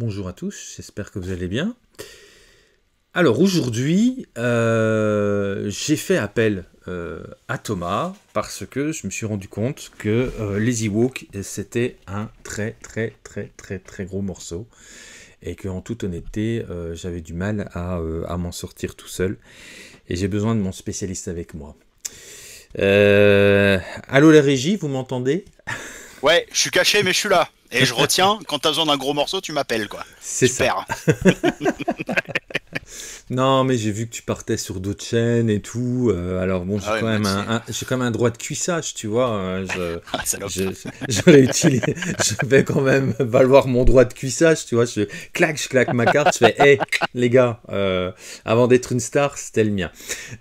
Bonjour à tous, j'espère que vous allez bien. Alors aujourd'hui, euh, j'ai fait appel euh, à Thomas parce que je me suis rendu compte que euh, les Ewoks c'était un très très très très très gros morceau et que en toute honnêteté j'avais du mal à, à m'en sortir tout seul et j'ai besoin de mon spécialiste avec moi. allô la régie, vous m'entendez Ouais, je suis caché, mais je suis là. Et je retiens, quand t'as besoin d'un gros morceau, tu m'appelles, quoi. C'est ça. Non, mais j'ai vu que tu partais sur d'autres chaînes et tout. Euh, alors bon, ah j'ai quand, même un, droit de cuissage, tu vois. Hein, ah, ah, je, je, je vais quand même valoir mon droit de cuissage, tu vois. Je claque, je claque ma carte, je fais, hé, les gars, euh, avant d'être une star, c'était le mien.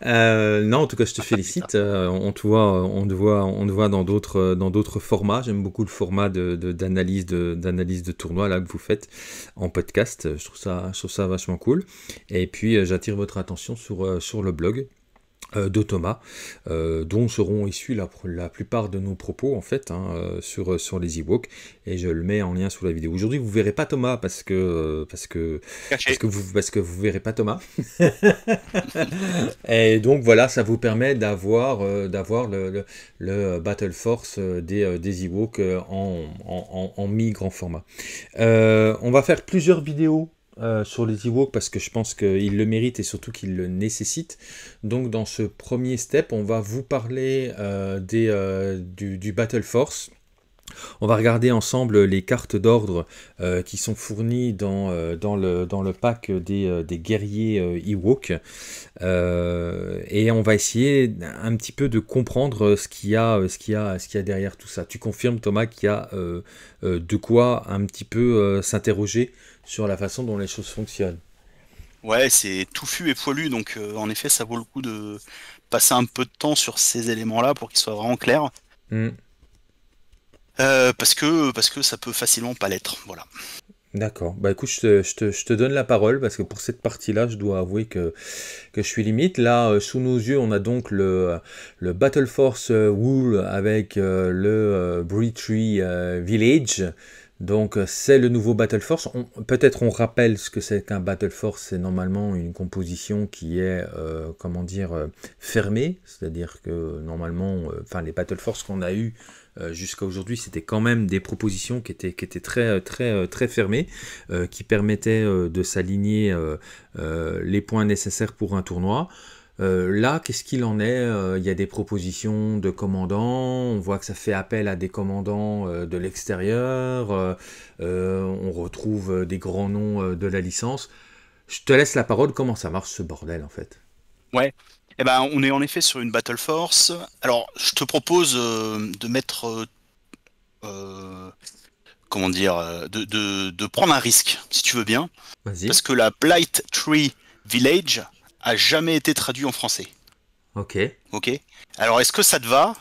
Euh, non, en tout cas, je te félicite. on te voit, on voit, on voit dans d'autres, dans d'autres formats. J'aime beaucoup le format d'analyse de, d'analyse de, tournoi là que vous faites en podcast. Je trouve ça, trouve ça vachement cool. Et et puis euh, j'attire votre attention sur, euh, sur le blog euh, de Thomas, dont seront issus la, la, plupart de nos propos en fait hein, sur, sur les ebooks et je le mets en lien sous la vidéo. Aujourd'hui vous ne verrez pas Thomas parce que parce que que vous parce que vous verrez pas Thomas et donc voilà ça vous permet d'avoir d'avoir le, Battle Force des, des ebooks en mi grand format. on va faire plusieurs vidéos euh, sur les Ewoks parce que je pense qu'il le mérite et surtout qu'il le nécessite Donc dans ce premier step, on va vous parler euh, des, euh, du, Battle Force. On va regarder ensemble les cartes d'ordre euh, qui sont fournies dans, euh, dans, le, dans le, pack des, euh, des guerriers Ewok. et on va essayer un petit peu de comprendre ce qu'il y, a derrière tout ça. Tu confirmes Thomas qu'il y a de quoi un petit peu s'interroger sur la façon dont les choses fonctionnent. Ouais, c'est touffu et poilu, donc en effet ça vaut le coup de passer un peu de temps sur ces éléments-là pour qu'ils soient vraiment clairs. Hmm. Euh, parce, que, parce que ça peut facilement pas l'être. Voilà. D'accord. Bah écoute, je te, je, te, je te, donne la parole parce que pour cette partie-là, je dois avouer que, que je suis limite. Là, euh, sous nos yeux, on a donc le, le Battle Force euh, Wool avec le le tree Village. Donc c'est le nouveau Battle Force. Peut-être on rappelle ce que c'est qu'un Battle Force. C'est normalement une composition qui est, comment dire, fermée. C'est-à-dire que normalement, enfin les Battle Force qu'on a eu euh, jusqu'à aujourd'hui, c'était quand même des propositions qui étaient, qui étaient très, très, très fermées, euh, qui permettaient euh, de s'aligner les points nécessaires pour un tournoi. là, qu'est-ce qu'il en est Il y a des propositions de commandants, on voit que ça fait appel à des commandants de l'extérieur, on retrouve des grands noms de la licence. Je te laisse la parole, comment ça marche ce bordel en fait Ouais, eh ben, on est en effet sur une Battle Force. Alors, je te propose euh, de mettre. Euh, euh, comment dire de, prendre un risque, si tu veux bien. Parce que la Blight Tree Village a jamais été traduit en français. Ok. Ok. Alors, est-ce que ça te va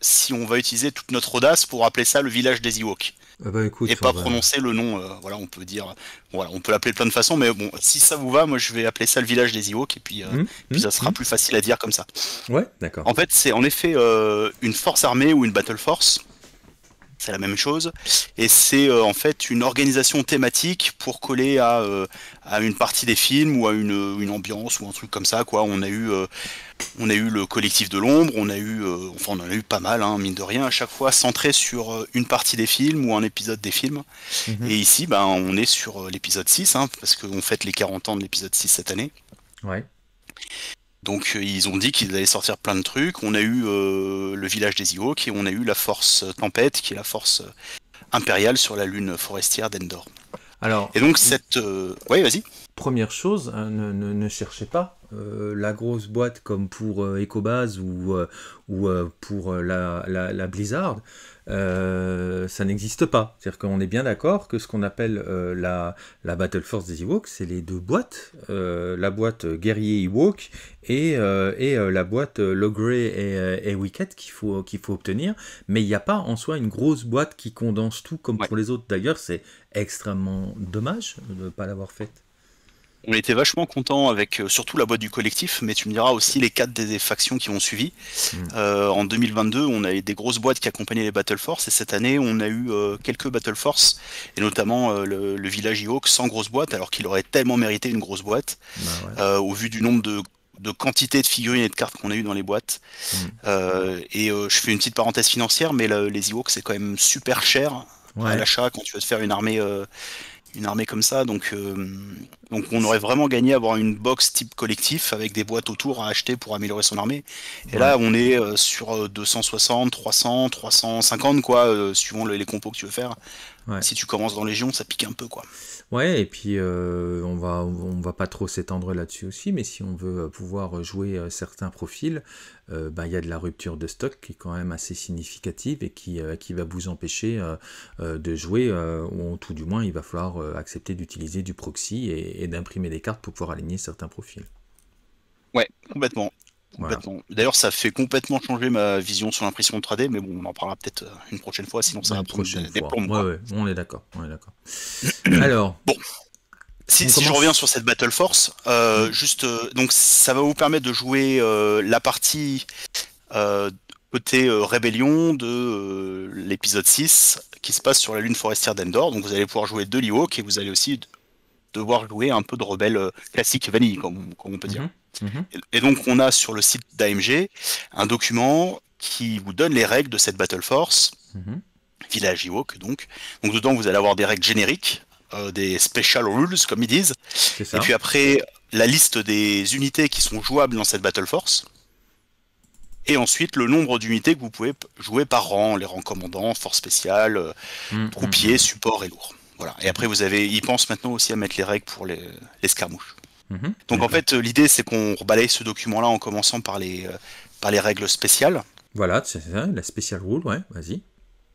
si on va utiliser toute notre audace pour appeler ça le village des Ewoks ah bah, et pas prononcer le nom. Euh, voilà, on peut dire, voilà, on peut l'appeler de plein de façons, mais bon, si ça vous va, moi je vais appeler ça le village des Ewoks et puis, euh, hum, ça hum, sera hum. plus facile à dire comme ça. Ouais, d'accord. En fait, c'est en effet euh, une force armée ou une battle force c'est la même chose. Et c'est euh, en fait une organisation thématique pour coller à, euh, à une partie des films ou à une, euh, une, ambiance ou un truc comme ça. Quoi. On, a eu, on a eu le collectif de l'ombre, on a eu, enfin on en a eu pas mal, hein, mine de rien, à chaque fois centré sur une partie des films ou un épisode des films. Mhm. Et ici, ben, on est sur l'épisode 6, hein, parce qu'on fête les 40 ans de l'épisode 6 cette année. Ouais. Donc euh, ils ont dit qu'ils allaient sortir plein de trucs. On a eu euh, le village des Ewoks et on a eu la force tempête, qui est la force euh, impériale sur la lune forestière d'Endor. Alors, et donc cette... Oui, vas-y. Première chose, hein, ne, cherchez pas la grosse boîte comme pour EcoBase ou, ou pour la, la, Blizzard, euh, ça n'existe pas. C'est-à-dire qu'on est bien d'accord que ce qu'on appelle euh, la, la, Battle Force des Ewoks, c'est les deux boîtes, euh, la boîte guerrier Ewok et, et la boîte Logre et, et qu'il faut, qu'il faut obtenir. Mais il n'y a pas en soi une grosse boîte qui condense tout comme pour les autres. D'ailleurs, c'est extrêmement dommage de ne pas l'avoir faite on était vachement content avec euh, surtout la boîte du collectif, mais tu me diras aussi les quatre des factions qui ont suivi. Mm. Euh, en 2022, on a eu des grosses boîtes qui accompagnaient les Battle Force, et cette année, on a eu euh, quelques Battle Force, et notamment le, village Ihawk sans grosse boîte, alors qu'il aurait tellement mérité une grosse boîte, bah au vu du nombre de quantités de figurines et de cartes qu'on a eu dans les boîtes. Mm. et je fais une petite parenthèse financière, mais les Ewoks, c'est quand même super cher à l'achat quand tu veux te faire une armée une armée comme ça. Donc, euh, donc on aurait vraiment gagné à avoir une box type collectif avec des boîtes autour à acheter pour améliorer son armée. Et là, on est euh, sur 260, 300, 350, quoi, euh, suivant les, compos que tu veux faire. Si tu commences dans Légion, ça pique un peu, quoi. Ouais, et puis euh, on va on va pas trop s'étendre là-dessus aussi, mais si on veut pouvoir jouer euh, certains profils, euh, bah, il y a de la rupture de stock qui est quand même assez significative et qui, va vous empêcher de jouer, ou tout du moins il va falloir accepter d'utiliser du proxy et d'imprimer des cartes pour pouvoir aligner certains profils. Ouais, complètement. D'ailleurs, ça fait complètement changer ma vision sur l'impression 3D, mais bon, on en parlera peut-être euh, une prochaine fois, sinon ça va des, on est d'accord. Alors. Bon. Si, je reviens sur cette Battle Force, euh, mm. juste euh, donc ça va vous permettre de jouer la partie côté rébellion de l'épisode 6 qui se passe sur la lune forestière d'Endor. Donc vous allez pouvoir jouer deux l'Io, et vous allez aussi devoir jouer un peu de rebelle classique vanille, comme, on peut dire. Mm-hmm. Mhm. Et donc on a sur le site d'AMG un document qui vous donne les règles de cette Battle Force, mhm. Village Ewok donc. Donc dedans vous allez avoir des règles génériques, euh, des special rules comme ils disent. Et puis après la liste des unités qui sont jouables dans cette Battle Force. Et ensuite le nombre d'unités que vous pouvez jouer par rang, les rangs commandants, force spéciale, euh, mm, mm, mm. support et lourd. Voilà. Et après vous avez, ils pensent maintenant aussi à mettre les règles pour les, les Mhm. Donc en fait, l'idée, c'est qu'on rebalaye ce document-là en commençant par les, euh, par les règles spéciales. Voilà, c'est ça, la spéciale rule, ouais, vas-y.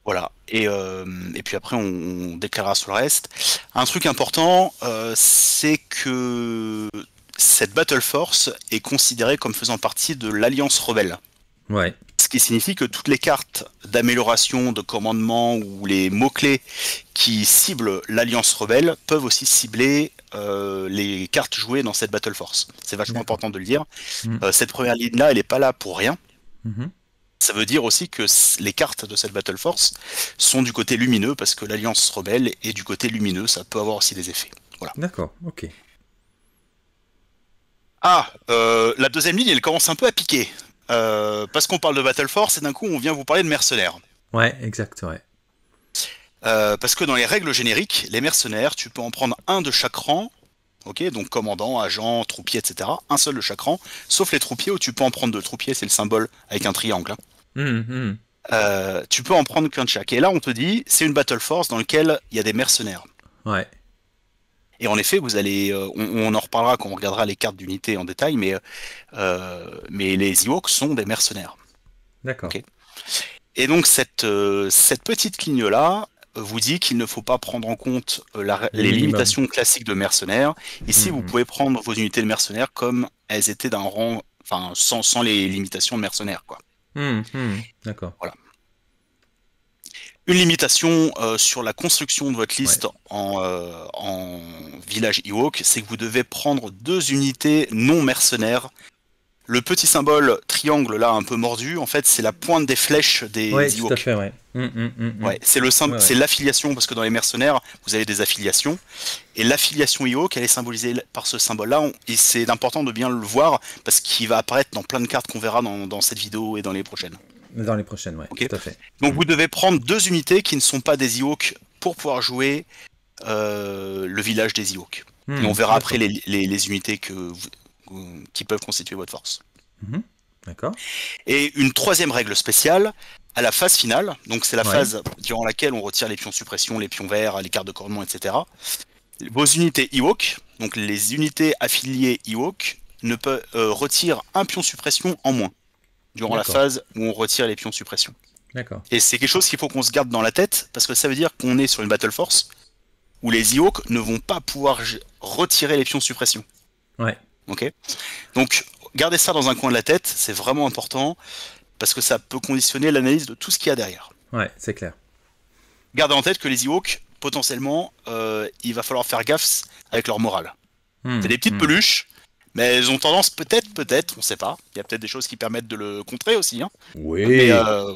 Voilà, et, euh, et, puis après on, on déclarera sur le reste. Un truc important, euh, c'est que cette Battle Force est considérée comme faisant partie de l'Alliance Rebelle. Ouais. Ce qui signifie que toutes les cartes d'amélioration, de commandement ou les mots-clés qui ciblent l'Alliance Rebelle peuvent aussi cibler euh, les cartes jouées dans cette Battle Force. C'est vachement important de le dire. Mm. Euh, cette première ligne-là, elle n'est pas là pour rien. Mm-hmm. Ça veut dire aussi que les cartes de cette Battle Force sont du côté lumineux parce que l'Alliance rebelle est du côté lumineux, ça peut avoir aussi des effets. Voilà. D'accord, ok. Ah, euh, la deuxième ligne, elle commence un peu à piquer. parce qu'on parle de Battle Force et d'un coup, on vient vous parler de mercenaires. Ouais, exact, ouais. Euh, parce que dans les règles génériques, les mercenaires, tu peux en prendre un de chaque rang, ok, donc commandant, agent, troupier, etc. Un seul de chaque rang, sauf les troupiers où tu peux en prendre deux. Troupier, c'est le symbole avec un triangle. Hein. Hum, hum. Euh, tu peux en prendre qu'un de chaque. Et là, on te dit, c'est une battle force dans laquelle il y a des mercenaires. Ouais. Et en effet, vous allez, euh, on, en reparlera quand on regardera les cartes d'unité en détail, mais, mais les Ewoks sont des mercenaires. D'accord. Et donc cette, cette petite ligne-là, vous dit qu'il ne faut pas prendre en compte euh, les, limitations classiques de mercenaires. Ici, vous mhm. pouvez prendre vos unités de mercenaires comme elles étaient d'un rang, enfin, sans, les limitations de mercenaires, quoi. Hmm, hmm. D'accord. Voilà. Une limitation euh, sur la construction de votre liste en, euh, en, village Ewok, c'est que vous devez prendre deux unités non mercenaires le petit symbole triangle là un peu mordu, en fait, c'est la pointe des flèches des ouais, c'est le c'est l'affiliation parce que dans les mercenaires, vous avez des affiliations et l'affiliation Iok, elle est symbolisée par ce symbole-là et c'est important de bien le voir parce qu'il va apparaître dans plein de cartes qu'on verra dans, cette vidéo et dans les prochaines. Dans les prochaines, ouais. Tout à fait. Donc mm. vous devez prendre deux unités qui ne sont pas des Iok pour pouvoir jouer euh, le village des Iok. Mm, on verra après les, les, unités que vous, euh, qui peuvent constituer votre force. Mhm. D'accord. Et une troisième règle spéciale à la phase finale, donc c'est la phase durant laquelle on retire les pions suppression, les pions verts, les cartes de commandement, etc. Vos unités Ewok, donc les unités affiliées Ewok, ne peuvent euh, retirer un pion suppression en moins durant la phase où on retire les pions suppression. D'accord. Et c'est quelque chose qu'il faut qu'on se garde dans la tête parce que ça veut dire qu'on est sur une battle force où les Ewok ne vont pas pouvoir retirer les pions suppression. Ouais. Ok. Donc, gardez ça dans un coin de la tête, c'est vraiment important parce que ça peut conditionner l'analyse de tout ce qu'il y a derrière. Ouais, c'est clair. Gardez en tête que les Ewoks, potentiellement, euh, il va falloir faire gaffe avec leur morale. Hmm. c'est des petites hmm. peluches, mais elles ont tendance, peut-être, peut-être, on sait pas. Il y a peut-être des choses qui permettent de le contrer aussi. Hein. Oui. Euh,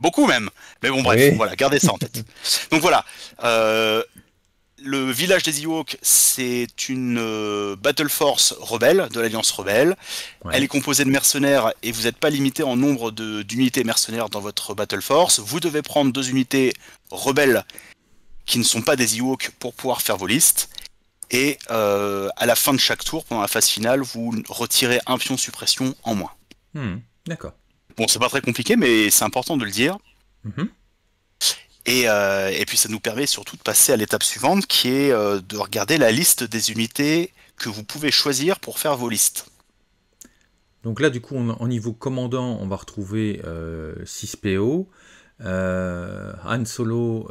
beaucoup même. Mais bon, bref, voilà, gardez ça en tête. Donc voilà. Euh, le village des Ewoks, c'est une euh, Battle Force rebelle, de l'Alliance rebelle. Elle est composée de mercenaires et vous n'êtes pas limité en nombre d'unités mercenaires dans votre Battle Force. Vous devez prendre deux unités rebelles qui ne sont pas des Ewoks pour pouvoir faire vos listes. Et euh, à la fin de chaque tour, pendant la phase finale, vous retirez un pion suppression en moins. Hmm, d'accord. Bon, c'est pas très compliqué, mais c'est important de le dire. Mhm. Euh, et, puis ça nous permet surtout de passer à l'étape suivante qui est euh, de regarder la liste des unités que vous pouvez choisir pour faire vos listes. Donc là, du coup, en niveau commandant, on va retrouver 6 euh, PO, euh, Han Solo,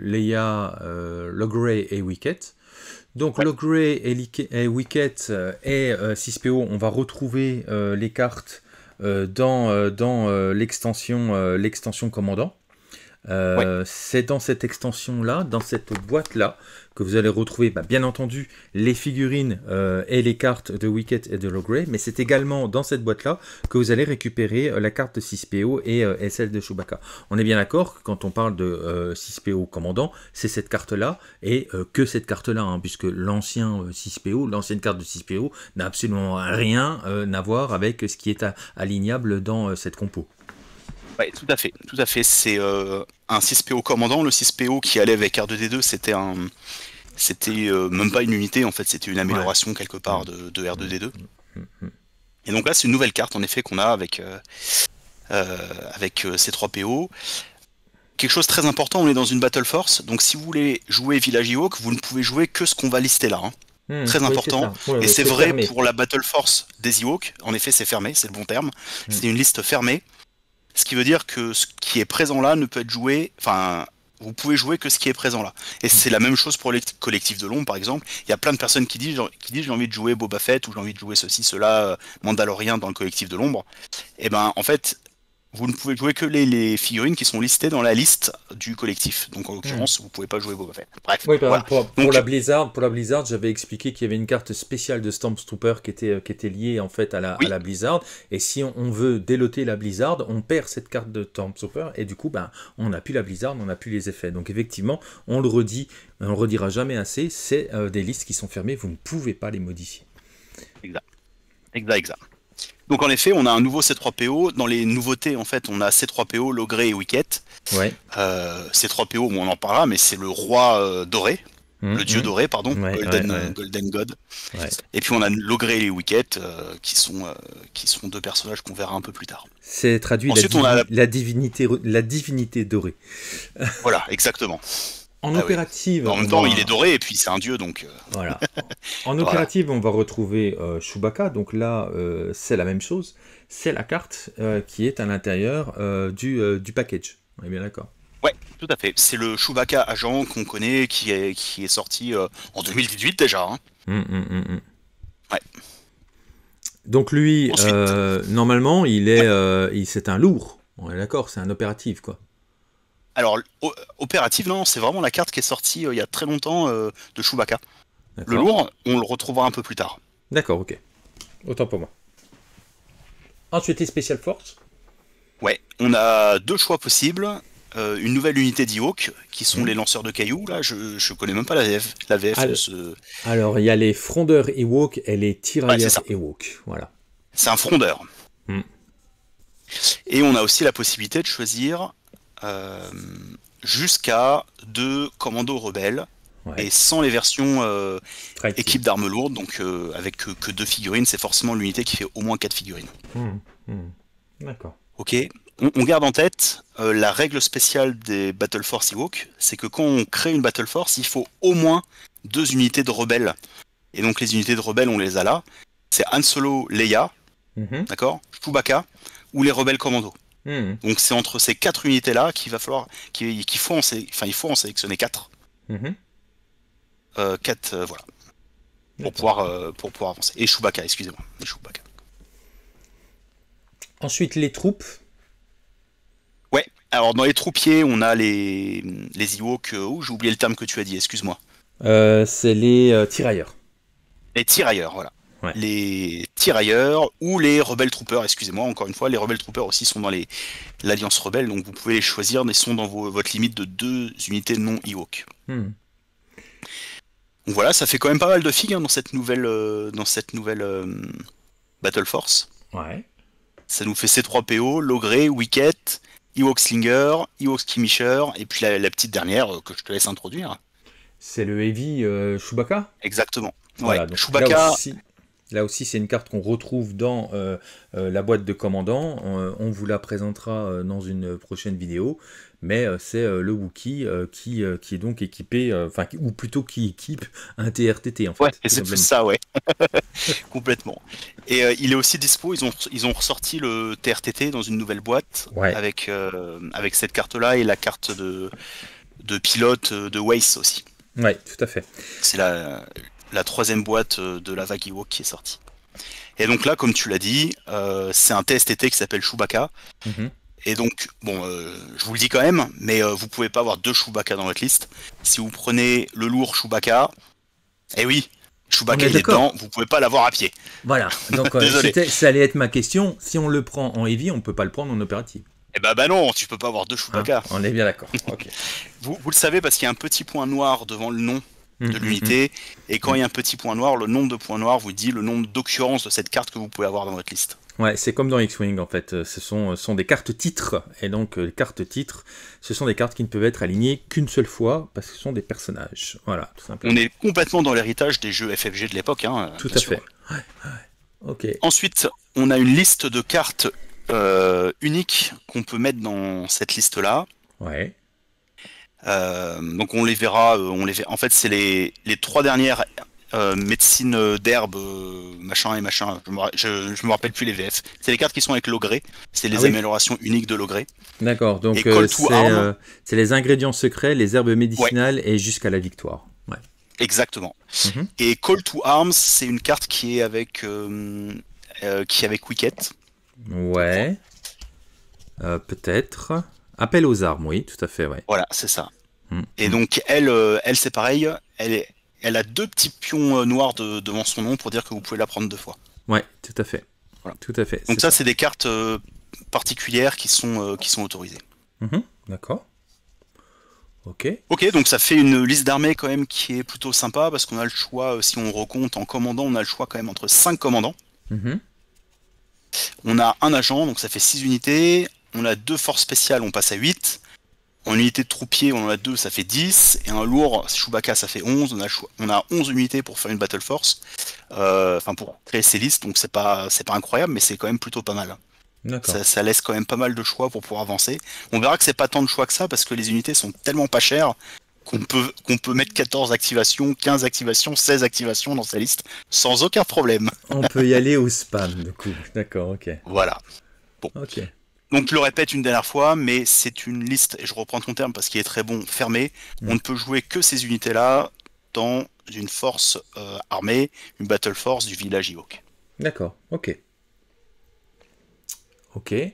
Leia, euh, Logray et Wicket. Donc et, Wicket et 6PO, on va retrouver les cartes dans, dans l'extension l'extension commandant. Euh, c'est dans cette extension-là, dans cette boîte-là, que vous allez retrouver, bah, bien entendu, les figurines euh, et les cartes de Wicket et de Grey, mais c'est également dans cette boîte-là que vous allez récupérer euh, la carte de 6PO et, celle de Chewbacca. On est bien d'accord que quand on parle de 6PO commandant, c'est cette carte-là et que cette carte-là, hein, puisque l'ancien 6PO, l'ancienne carte de 6PO n'a absolument rien à voir avec ce qui est alignable dans cette compo. Oui, tout à fait, tout à fait. C'est euh, un 6PO commandant. Le 6PO qui allait avec R2D2, c'était un, c'était euh, même pas une unité en fait, c'était une amélioration quelque part de, R2D2. Mm, mm, mm, et donc là, c'est une nouvelle carte en effet qu'on a avec euh, avec ces 3 PO. Quelque chose de très important, on est dans une Battle Force, donc si vous voulez jouer Village Ewok, vous ne pouvez jouer que ce qu'on va lister là. Hein. très important. et c'est vrai pour la Battle Force des Ewoks. En effet, c'est fermé, c'est le bon terme. C'est une liste fermée. Ce qui veut dire que ce qui est présent là ne peut être joué, enfin, vous pouvez jouer que ce qui est présent là. Et c'est la même chose pour les collectifs de l'ombre, par exemple. Il y a plein de personnes qui disent, qui disent j'ai envie de jouer Boba Fett ou j'ai envie de jouer ceci, cela, euh, Mandalorian dans le collectif de l'ombre. Et eh ben, en fait, vous ne pouvez jouer que les, figurines qui sont listées dans la liste du collectif. Donc en l'occurrence, vous ne pouvez pas jouer vos effets Bref. pour, la Blizzard, pour la Blizzard, j'avais expliqué qu'il y avait une carte spéciale de Stormtrooper qui était, euh, qui était liée en fait à la, Blizzard. Et si on, veut déloter la Blizzard, on perd cette carte de Stormtrooper et du coup, ben, on n'a plus la Blizzard, on n'a plus les effets. Donc effectivement, on le redit, on le redira jamais assez, c'est euh, des listes qui sont fermées, vous ne pouvez pas les modifier. Exact. Exact, exact. Donc en effet, on a un nouveau C3PO. Dans les nouveautés, en fait, on a C3PO, Logré et Wicket. Euh, C3PO, on en parlera, mais c'est le roi euh, doré, mmh, le dieu mmh. doré, pardon, euh, Golden, God. Et puis on a Logré et Wicket, qui, sont, qui sont deux personnages qu'on verra un peu plus tard. C'est traduit la, divinité, la divinité dorée. voilà, exactement. En ah opérative. En même temps, il est doré et puis c'est un dieu donc. Euh. Voilà. En opérative, on va retrouver euh, Chewbacca. Donc là, euh, c'est la même chose. C'est la carte qui est à l'intérieur du, package. On est bien d'accord. Ouais, tout à fait. C'est le Chewbacca agent qu'on connaît qui est, qui est sorti en 2018 déjà. Hein. Hum, hum, hum, ouais. Donc lui, normalement, il est, il c'est un lourd. On est d'accord, c'est un opératif quoi. Alors, opérative, non, c'est vraiment la carte qui est sortie euh, il y a très longtemps euh, de Chewbacca. Le lourd, on le retrouvera un peu plus tard. D'accord, ok. Autant pour moi. Ensuite, Special forte Ouais, on a deux choix possibles. Euh, une nouvelle unité d'Ewok, qui sont mhm. les lanceurs de cailloux. Là, je, ne connais même pas la VF. La VF alors, ce... alors, il y a les frondeurs Ewok et les tirailleurs Ewok. Voilà. C'est un frondeur. Hmm. Et on a aussi la possibilité de choisir euh, jusqu'à deux commandos rebelles. Et sans les versions euh, équipe d'armes lourdes, donc euh, avec que, deux figurines, c'est forcément l'unité qui fait au moins quatre figurines. Hmm, hmm. D'accord. Ok. On, garde en tête la règle spéciale des Battle Force Ewok, c'est que quand on crée une Battle Force, il faut au moins deux unités de rebelles. Et donc les unités de rebelles, on les a là. C'est Han Solo, Leia, mhm. d'accord, Chewbacca ou les rebelles commandos Hmm. Donc c'est entre ces quatre unités-là qu'il va falloir, qu'il faut, en enfin, il faut en sélectionner quatre. Hmm. Euh, quatre, euh, voilà, pour pouvoir, euh, pour pouvoir avancer. Et Chewbacca, excusez-moi, Ensuite les troupes. Ouais. Alors dans les troupiers, on a les les Ewoks. Oh, j'ai oublié le terme que tu as dit. Excuse-moi. c'est les tirailleurs. Les tirailleurs, voilà les tirailleurs ou les rebelles troopers. Excusez-moi, encore une fois, les rebelles troopers aussi sont dans les l'alliance rebelle, donc vous pouvez les choisir, mais sont dans vos, votre limite de deux unités non Ewok. Hmm. Donc voilà, ça fait quand même pas mal de figues hein, dans cette nouvelle euh, dans cette nouvelle euh, Battle Force. Ouais. Ça nous fait ces trois po Logré, Wicket, Ewok Slinger, Ewok Skimisher, et puis la, petite dernière euh, que je te laisse introduire. C'est le Heavy Chewbacca Exactement. Ouais. Chewbacca Là aussi, c'est une carte qu'on retrouve dans euh, euh, la boîte de commandant. Euh, on, vous la présentera dans une prochaine vidéo. Mais c'est le Wookiee qui, qui est donc équipé, enfin, ou plutôt qui équipe un TRTT en fait. Ouais, c'est plus ça, ouais. Complètement. Et il est aussi dispo, ils ont, ils ont ressorti le TRTT dans une nouvelle boîte avec, avec cette carte-là et la carte de, de pilote de Waze aussi. Oui, tout à fait. C'est la, la troisième boîte euh, de la vague qui est sortie. Et donc là, comme tu l'as dit, euh, c'est un test été qui s'appelle Chewbacca. Mhm. Et donc, bon, euh, je vous le dis quand même, mais vous pouvez pas avoir deux Chewbacca dans votre liste. Si vous prenez le lourd Chewbacca, eh oui, Chewbacca est, il est dedans, vous pouvez pas l'avoir à pied. Voilà, donc ça allait être ma question. Si on le prend en heavy, on peut pas le prendre en opératif. Eh bah, non, tu peux pas avoir deux Chewbacca. Ah, on est bien d'accord. vous, vous le savez parce qu'il y a un petit point noir devant le nom de mm, mm, l'unité. Mm. Et quand il y a un petit point noir, le nombre de points noirs vous dit le nombre d'occurrences de cette carte que vous pouvez avoir dans votre liste. Ouais, c'est comme dans X-Wing en fait. Ce sont, sont des cartes titres. Et donc, euh, les cartes titres, ce sont des cartes qui ne peuvent être alignées qu'une seule fois parce que ce sont des personnages. Voilà, tout simplement. On est complètement dans l'héritage des jeux FFG de l'époque. Hein, euh, tout à fait. Ouais, ouais. Ensuite, on a une liste de cartes euh, uniques qu'on peut mettre dans cette liste-là. Ouais. Euh, donc on les verra. Euh, on les En fait, c'est les, les trois dernières euh, Médecines médecine d'herbe, machin et machin. Je me, je, me, rappelle plus les VF. C'est les cartes qui sont avec l'ogré. C'est les ah améliorations uniques de l'ogré. D'accord. Donc c'est les ingrédients secrets, les herbes médicinales et jusqu'à la victoire. Exactement. Mhm. Et Call to Arms, c'est une carte qui est avec qui est avec Wicket. Ouais. Peut-être. Appel aux armes, oui, tout à fait, ouais. Voilà, c'est ça. Mm. Et donc, elle, euh, elle c'est pareil, elle, elle a deux petits pions euh, noirs devant son nom pour dire que vous pouvez la prendre deux fois. Ouais, tout à fait. Tout à fait. Donc ça, c'est des cartes euh, particulières qui sont, qui sont autorisées. Mm-hmm, d'accord. Ok. Ok, donc ça fait une liste d'armées quand même qui est plutôt sympa parce qu'on a le choix, si on recompte en commandant, on a le choix quand même entre cinq commandants. Mm-hmm. On a un agent, donc ça fait six unités on a deux forces spéciales, on passe à 8. En unité de troupier, on en a deux, ça fait 10. Et un lourd, Chewbacca, ça fait 11. On a, on 11 unités pour faire une Battle Force. Euh, enfin, pour créer ces listes. Donc, c'est pas, pas incroyable, mais c'est quand même plutôt pas mal. Ça, laisse quand même pas mal de choix pour pouvoir avancer. On verra que c'est pas tant de choix que ça, parce que les unités sont tellement pas chères qu'on peut, qu'on peut mettre 14 activations, 15 activations, 16 activations dans sa liste sans aucun problème. on peut y aller au spam, du coup. D'accord, ok. Voilà. Bon. Ok. Donc je le répète une dernière fois, mais c'est une liste, et je reprends ton terme parce qu'il est très bon, Fermé. Mm. On ne peut jouer que ces unités-là dans une force euh, armée, une battle force du village Ewok. D'accord, ok. Ok. Il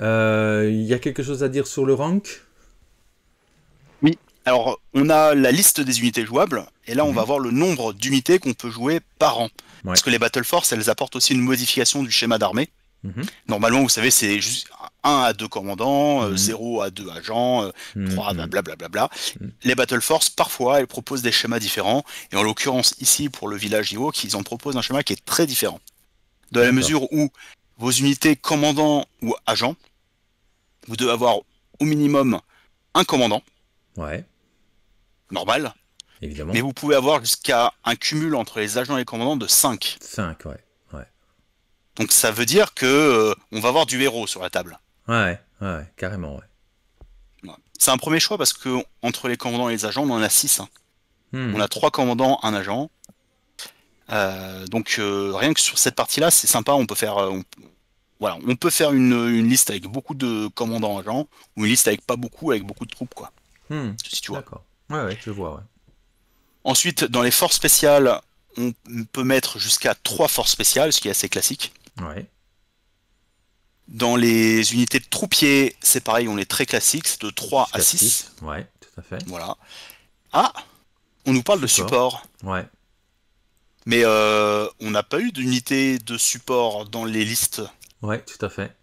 euh, y a quelque chose à dire sur le rank Oui. Alors, on a la liste des unités jouables, et là, on mm-hmm. va voir le nombre d'unités qu'on peut jouer par an. Parce que les Battle Force, elles apportent aussi une modification du schéma d'armée. Mm-hmm. Normalement, vous savez, c'est juste 1 à 2 commandants, 0 euh, mhm. à 2 agents, 3 euh, mhm. blablabla. Bla, bla, bla. Les Battle Force, parfois, elles proposent des schémas différents. Et en l'occurrence, ici, pour le village Ewok, ils en proposent un schéma qui est très différent. dans la mesure où vos unités commandants ou agents, vous devez avoir au minimum un commandant. Ouais. Normal. Évidemment. Mais vous pouvez avoir jusqu'à un cumul entre les agents et les commandants de 5. 5, ouais. Donc ça veut dire que euh, on va avoir du héros sur la table. Ouais, ouais, carrément, ouais. C'est un premier choix parce que entre les commandants et les agents, on en a 6. Hein. Hmm. On a trois commandants, un agent. Euh, donc euh, rien que sur cette partie-là, c'est sympa. On peut faire, euh, voilà, on peut faire une, liste avec beaucoup de commandants agents ou une liste avec pas beaucoup, avec beaucoup de troupes, quoi. Hmm. Si tu vois. D'accord. Ouais, je vois. Ensuite, dans les forces spéciales, on peut mettre jusqu'à trois forces spéciales, ce qui est assez classique. Ouais. Dans les unités de troupiers, c'est pareil, on est très classique, c'est de 3 à 6. Oui, Ouais, tout à fait. Voilà. Ah On nous parle de support. Ouais. Mais euh, on n'a pas eu d'unité de support dans les listes. Ouais, tout à fait.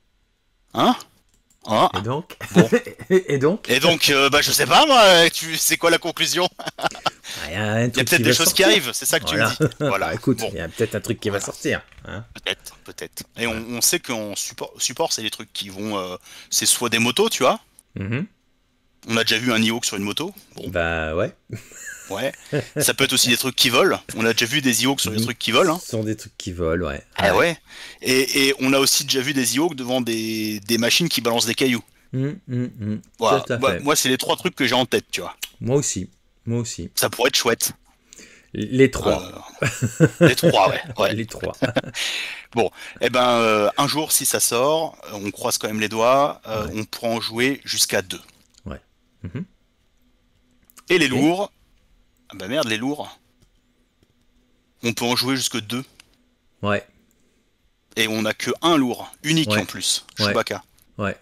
Hein ah. et donc Et donc Et euh, donc, bah, je sais pas, moi, tu... c'est quoi la conclusion Il y a peut-être des choses qui arrivent, c'est ça que tu me dis. Voilà, écoute, il y a peut-être un truc qui va sortir. Hein peut-être, peut-être. Et on, sait qu'on support, support c'est des trucs qui vont. Euh, c'est soit des motos, tu vois. -hmm. On a déjà vu un Iox sur une moto. Bon. Bah ouais. Ouais. ça peut être aussi des trucs qui volent. On a déjà vu des e sur des trucs qui volent. Hein. sont des trucs qui volent, ouais. Eh ah ouais. Et, et on a aussi déjà vu des e devant des, des, machines qui balancent des cailloux. Voilà. Mmh, mmh, mmh. Moi, c'est les trois trucs que j'ai en tête, tu vois. Moi aussi. Moi aussi. Ça pourrait être chouette. Les trois. Euh, les trois, ouais. Les trois. bon, eh ben, euh, un jour, si ça sort, euh, on croise quand même les doigts, on pourra en jouer jusqu'à deux. Ouais. Et les lourds, ah bah merde, les lourds. On peut en jouer jusque deux. Ouais. Et on a que un lourd, unique en plus, Chewbacca. Ouais. ouais.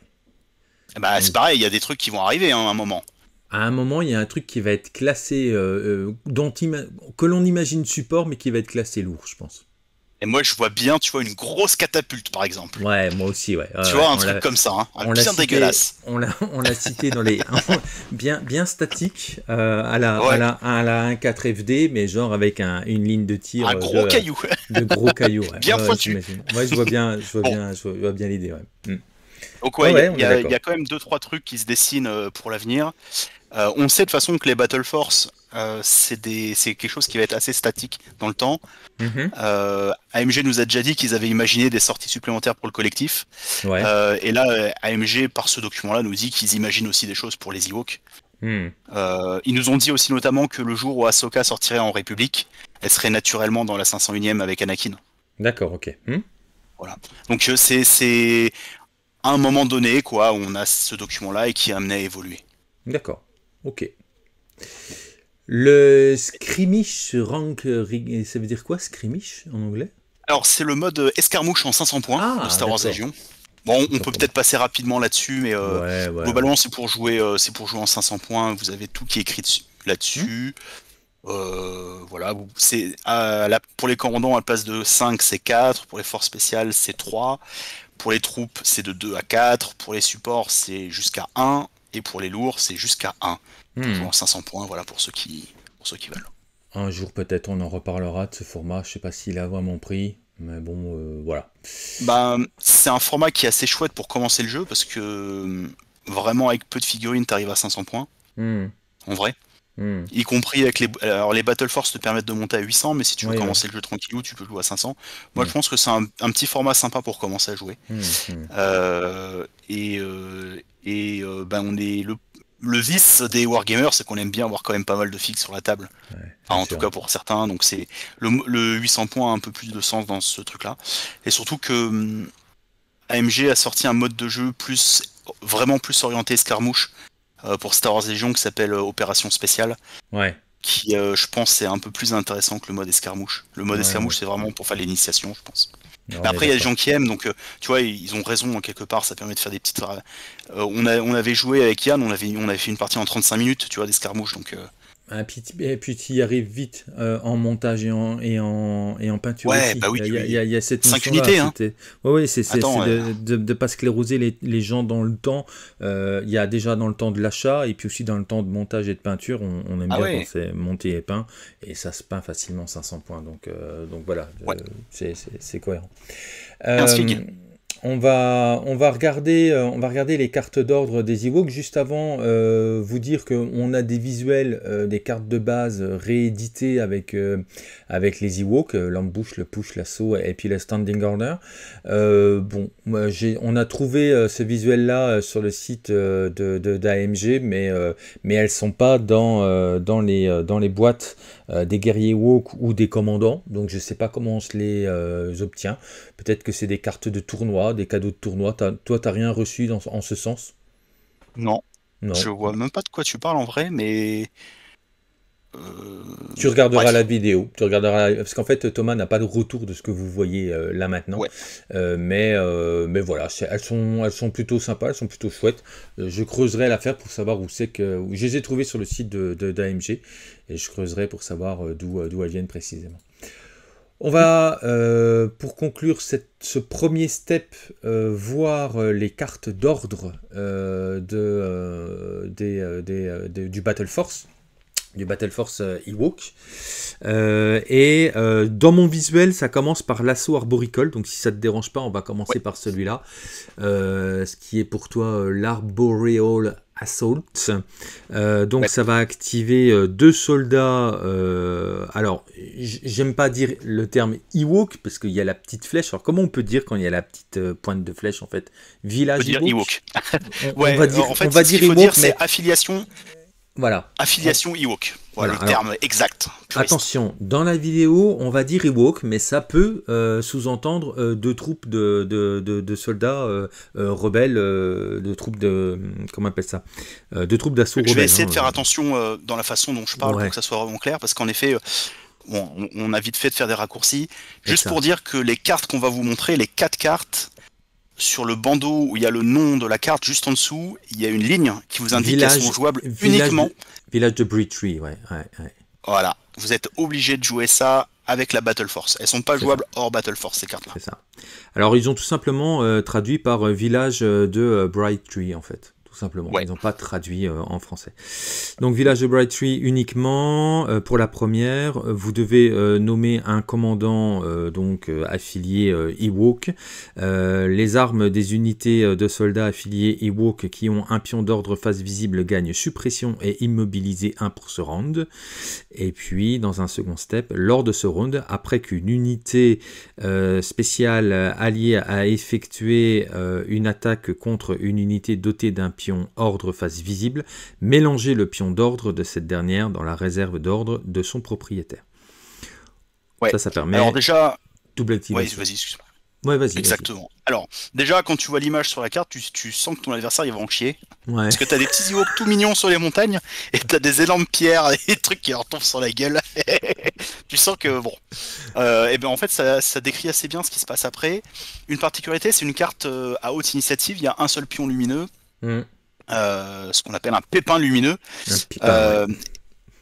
Eh bah, c'est pareil, il y a des trucs qui vont arriver hein, à un moment. À un moment, il y a un truc qui va être classé, euh, euh, dont que l'on imagine support, mais qui va être classé lourd, je pense. Et moi, je vois bien, tu vois, une grosse catapulte, par exemple. Ouais, moi aussi, ouais. tu vois, un truc comme ça, hein, un on dégueulasse. On l'a cité dans les. bien, bien statique, euh, à, la, 1 à, la, FD, mais genre avec un, une ligne de tir. Un euh, gros de, caillou. de gros caillou, ouais. Bien ouais, je vois bien, bien, l'idée, ouais. Mm. Ah il y, a quand même deux trois trucs qui se dessinent euh, pour l'avenir. on sait de façon que les Battle Force, euh, c'est quelque chose qui va être assez statique dans le temps. Mhm. Euh, AMG nous a déjà dit qu'ils avaient imaginé des sorties supplémentaires pour le collectif. Euh, et là, AMG, par ce document-là, nous dit qu'ils imaginent aussi des choses pour les Ewoks. Hmm. ils nous ont dit aussi notamment que le jour où Ahsoka sortirait en République, elle serait naturellement dans la 501 e avec Anakin. D'accord, ok. Hmm. Voilà. Donc c'est un moment donné, quoi, on a ce document-là et qui est amené à évoluer. D'accord, ok. Le Scrimish rank, ça veut dire quoi Scrimish, en anglais Alors c'est le mode euh, escarmouche en 500 points de ah, Star Wars Legion. Bon, on peut peut-être passer rapidement là-dessus, mais euh, globalement c'est pour jouer, euh, c'est pour jouer en 500 points. Vous avez tout qui est écrit là-dessus. Hmm. voilà, c'est pour les commandants à la place de 5 c'est 4, pour les forces spéciales c'est 3, pour les troupes c'est de 2 à 4, pour les supports c'est jusqu'à 1, et pour les lourds c'est jusqu'à 1. 500 mmh. points, voilà, pour ceux qui, pour ceux qui veulent. Un jour, peut-être, on en reparlera de ce format. Je sais pas s'il a vraiment pris, mais bon, euh, voilà. Bah, c'est un format qui est assez chouette pour commencer le jeu parce que vraiment, avec peu de figurines, tu arrives à 500 points. Mmh. En vrai. Mmh. Y compris avec les. Alors, les Battle Force te permettent de monter à 800, mais si tu veux commencer le jeu tranquillou, tu peux jouer à 500. Moi, je pense que c'est un, petit format sympa pour commencer à jouer. Euh, et ben, on est le le vice des wargamers, c'est qu'on aime bien avoir quand même pas mal de figues sur la table. en tout cas pour certains. Donc c'est le, 800 points a un peu plus de sens dans ce truc-là. Et surtout que hmm, AMG a sorti un mode de jeu plus vraiment plus orienté escarmouche euh, pour Star Wars Legion qui s'appelle euh, Opération Spéciale. Ouais. Qui, euh, je pense, est un peu plus intéressant que le mode escarmouche. Le mode escarmouche, c'est vraiment pour faire l'initiation, je pense après, il y a des gens qui aiment, donc euh, tu vois, ils ont raison hein, quelque part, ça permet de faire des petites. Euh, on, on avait joué avec Yann, on avait, on avait fait une partie en 35 minutes, tu vois, d'escarmouche, donc euh, et ah, puis tu eh, y arrives vite euh, en montage et en, et et en peinture. Ouais, bah oui. Il y a, cette 5 unités. Hein. Ouais, c'est de ne pas scléroser les, gens dans le temps. Euh, il y a déjà dans le temps de l'achat et puis aussi dans le temps de montage et de peinture. On, aime ah bien quand c'est monté et peint. Et ça se peint facilement 500 points. Donc, euh, donc voilà, c'est cohérent on va, on va, regarder, euh, on va regarder les cartes d'ordre des Ewoks. Juste avant, euh, vous dire qu'on a des visuels euh, des cartes de base rééditées avec, avec les Ewoks, l'embouche, le push, l'assaut et puis le standing order. bon, on a trouvé ce visuel-là sur le site de d'AMG, mais, mais elles ne sont pas dans, dans, les, dans les boîtes des guerriers Ewok ou des commandants. Donc je ne sais pas comment on se les obtient. Peut-être que c'est des cartes de tournoi des cadeaux de tournoi. toi, t'as rien reçu en ce sens non. non. Je vois même pas de quoi tu parles en vrai, mais. Euh, tu regarderas la vidéo, tu regarderas parce qu'en fait Thomas n'a pas de retour de ce que vous voyez euh, là maintenant, euh, mais mais voilà, elles sont elles sont plutôt sympas, elles sont plutôt chouettes. je creuserai l'affaire pour savoir où c'est que je les ai trouvées sur le site de d'AMG et je creuserai pour savoir d'où elles viennent précisément. On va, euh, pour conclure ce premier step, euh, voir euh, les cartes d'ordre de, du Battle Force du Battle Force Ewok. et dans mon visuel, ça commence par l'assaut arboricole. Donc si ça te dérange pas, on va commencer par celui-là. ce qui est pour toi l'Arboreal Assault. Euh, donc ça va activer euh, deux soldats. Euh, alors j'aime pas dire le terme Ewok parce qu'il y a la petite flèche. Alors comment on peut dire quand il y a la petite pointe de flèche en fait Village on on, va dire, en fait, on va dire dire, c'est affiliation. Voilà. Affiliation Ewok. Voilà, le terme exact. Attention, dans la vidéo, on va dire Ewok, mais ça peut euh, sous-entendre euh, deux troupes de, de, de, soldats euh, rebelles, de troupes de. Comment appelle ça De troupes d'assaut rebelles. Je vais essayer de hein, faire attention dans la façon dont je parle pour que ça soit vraiment clair, parce qu'en effet. Bon, on a vite fait de faire des raccourcis. Juste pour dire que les cartes qu'on va vous montrer, les quatre cartes, sur le bandeau où il y a le nom de la carte juste en dessous, il y a une ligne qui vous indique qu'elles sont jouables uniquement. village de Bright Tree, ouais, ouais, Voilà, vous êtes obligé de jouer ça avec la Battle Force. Elles sont pas jouables hors Battle Force ces cartes-là. C'est ça. Alors ils ont tout simplement euh, traduit par euh, village euh, de Bright Tree en fait simplement. Ils n'ont pas traduit euh, en français. Donc Village de Bright Tree uniquement euh, pour la première. Euh, vous devez nommer un commandant donc affilié Ewok. les armes des unités de soldats affiliés Ewok qui ont un pion d'ordre face visible gagnent suppression et immobiliser un pour ce round. Et puis dans un second step, lors de ce round, après qu'une unité spéciale alliée a effectué une attaque contre une unité dotée d'un pion ordre face visible, mélanger le pion d'ordre de cette dernière dans la réserve d'ordre de son propriétaire. Ouais. Ça, ça permet. Alors déjà, double activation. vas-y, moi vas-y. Exactement. Alors, déjà, quand tu vois l'image sur la carte, tu, sens que ton adversaire il va en chier. Ouais. Parce que as des petits yeux tout mignons sur les montagnes et t'as des de pierre et des trucs qui leur tombent sur la gueule. tu sens que, bon. Euh, et ben en fait, ça, décrit assez bien ce qui se passe après. Une particularité, c'est une carte euh, à haute initiative. Il y a un seul pion lumineux. Mm. Euh, ce qu'on appelle un pépin lumineux. Euh,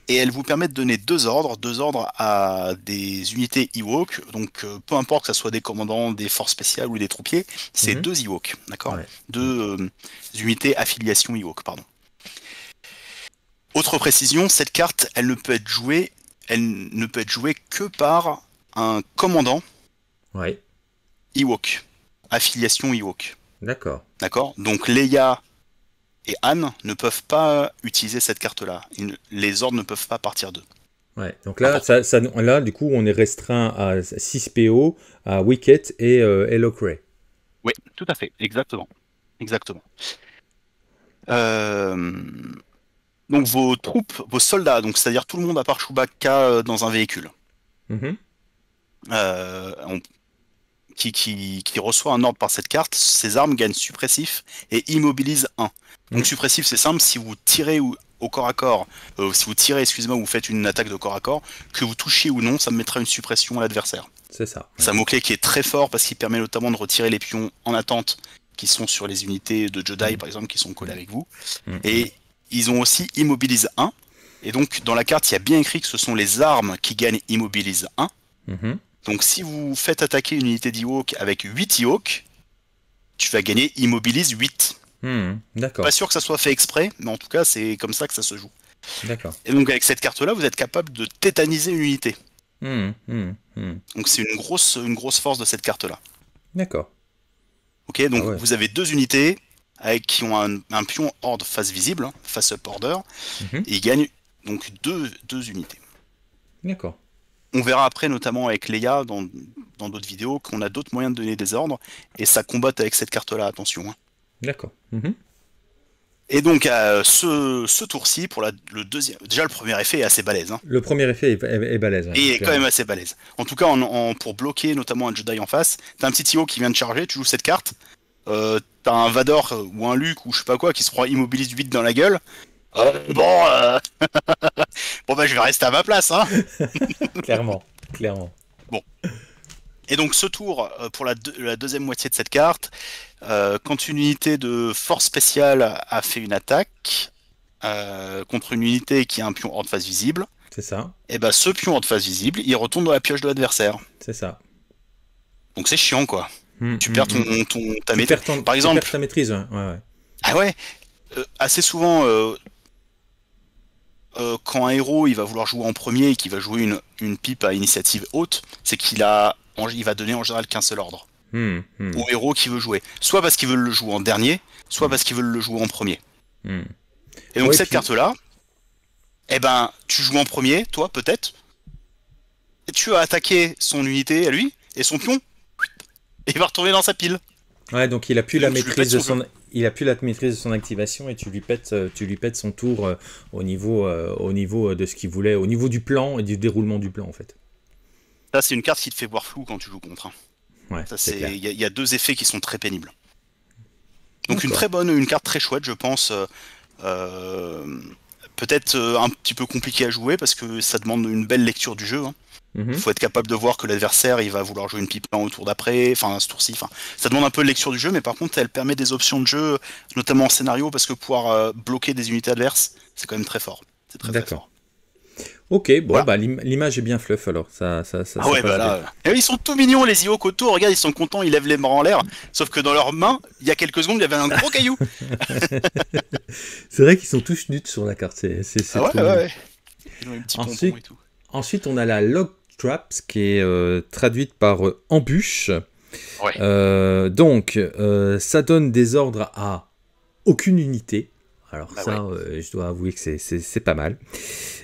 et elle vous permet de donner deux ordres, deux ordres à des unités Ewok, donc euh, peu importe que ce soit des commandants, des forces spéciales ou des troupiers, c'est mhm. deux Ewok, d'accord Deux unités affiliation Ewok, pardon. Autre précision, cette carte, elle ne peut être jouée, elle ne peut être jouée que par un commandant Ewok, affiliation Ewok. D'accord. D'accord. Donc Leia et Anne ne peuvent pas utiliser cette carte-là. Les ordres ne peuvent pas partir d'eux. Ouais, donc là, ah ça, là, du coup, on est restreint à 6 PO, à Wicket et euh, Hello Oui, tout à fait, exactement. Exactement. Euh, donc vos troupes, vos soldats, donc c'est-à-dire tout le monde à part Chewbacca euh, dans un véhicule. Mm qui, reçoit un ordre par cette carte, ses armes gagnent suppressif et immobilise 1. Donc suppressif, c'est simple, si vous tirez ou, au corps à corps, euh, si vous tirez, excusez-moi, vous faites une attaque de corps à corps, que vous touchiez ou non, ça mettra une suppression à l'adversaire. C'est ça. C'est un mot-clé qui est très fort parce qu'il permet notamment de retirer les pions en attente qui sont sur les unités de Jedi, mm. par exemple, qui sont collées avec vous. Mm. Et ils ont aussi immobilise 1. Et donc, dans la carte, il y a bien écrit que ce sont les armes qui gagnent immobilise 1. Donc si vous faites attaquer une unité d'Ewok avec 8 Ewok, tu vas gagner immobilise 8. Hmm, d'accord. Pas sûr que ça soit fait exprès, mais en tout cas, c'est comme ça que ça se joue. D'accord. Et donc avec cette carte-là, vous êtes capable de tétaniser une unité. Hmm, hmm, donc c'est une grosse, une grosse force de cette carte-là. D'accord. Ok, donc ah vous avez deux unités avec, qui ont un, pion horde face visible, hein, face up order, mhm. et ils gagnent donc deux, deux unités. D'accord on verra après, notamment avec Leia, dans d'autres vidéos, qu'on a d'autres moyens de donner des ordres, et ça combat avec cette carte-là, attention. Hein. D'accord. Mhm. Et donc, euh, ce, tour-ci, pour le deuxième, déjà le premier effet est assez balèze. Hein. Le premier effet est, balèze. et est quand même assez balèze. En tout cas, pour bloquer notamment un Jedi en face, t'as un petit Tio qui vient de charger, tu joues cette carte, euh, t'as un Vador ou un Luke ou je sais pas quoi qui se prend immobilise vite dans la gueule, euh, bon, euh, bon ben, je vais rester à ma place. Hein clairement, clairement. Bon. Et donc ce tour, euh, pour la, deuxième moitié de cette carte, quand une unité de force spéciale a fait une attaque contre une unité qui a un pion hors de face visible, c'est ça. Et eh ben ce pion hors de face visible, il retourne dans la pioche de l'adversaire. C'est ça. Donc c'est chiant quoi. Hmm, tu hmm, perds ton, hmm. ta maîtrise. Par exemple, ta maîtrise. Ah ouais. assez souvent, euh, quand un héros il va vouloir jouer en premier et qu'il va jouer une, une, pipe à initiative haute, c'est qu'il a, il va donner en général qu'un seul ordre hmm, hmm. au héros qui veut jouer. Soit parce qu'il veut le jouer en dernier, soit hmm. parce qu'il veut le jouer en premier. Et donc cette carte-là, eh ben, tu joues en premier, toi peut-être. Et tu as attaqué son unité à lui et son pion, et il va retourner dans sa pile. Ouais, donc il a plus la maîtrise de son, il a plus la maîtrise de son activation et tu lui pètes, euh, tu lui pètes son tour euh, au niveau, euh, au niveau de ce qu'il voulait, au niveau du plan et du déroulement du plan en fait. Ça c'est une carte qui te fait boire flou quand tu joues contre. Hein. il y, a deux effets qui sont très pénibles. Donc une très bonne, une carte très chouette je pense. Peut-être un petit peu compliqué à jouer parce que ça demande une belle lecture du jeu. Hein. Mhm. Il faut être capable de voir que l'adversaire il va vouloir jouer une pipe au tour d'après, enfin ce tour-ci. ça demande un peu de lecture du jeu, mais par contre elle permet des options de jeu, notamment en scénario, parce que pouvoir euh, bloquer des unités adverses, c'est quand même très fort. C'est très, très Ok, bon, bah, l'image est bien fluff alors. Ça, ah ouais, bah euh. eh ils sont tout mignons les IO autour, regarde, ils sont contents, ils lèvent les bras en l'air. Sauf que dans leurs mains, il y a quelques secondes, il y avait un gros caillou. c'est vrai qu'ils sont tous nuts sur la carte, c'est ah ouais, ouais, Ensuite, et tout. ensuite, on a la log Traps, qui est euh, traduite par euh, embûche. Euh, donc, ça donne des ordres à aucune unité. Alors bah ça, je dois avouer que c'est pas mal.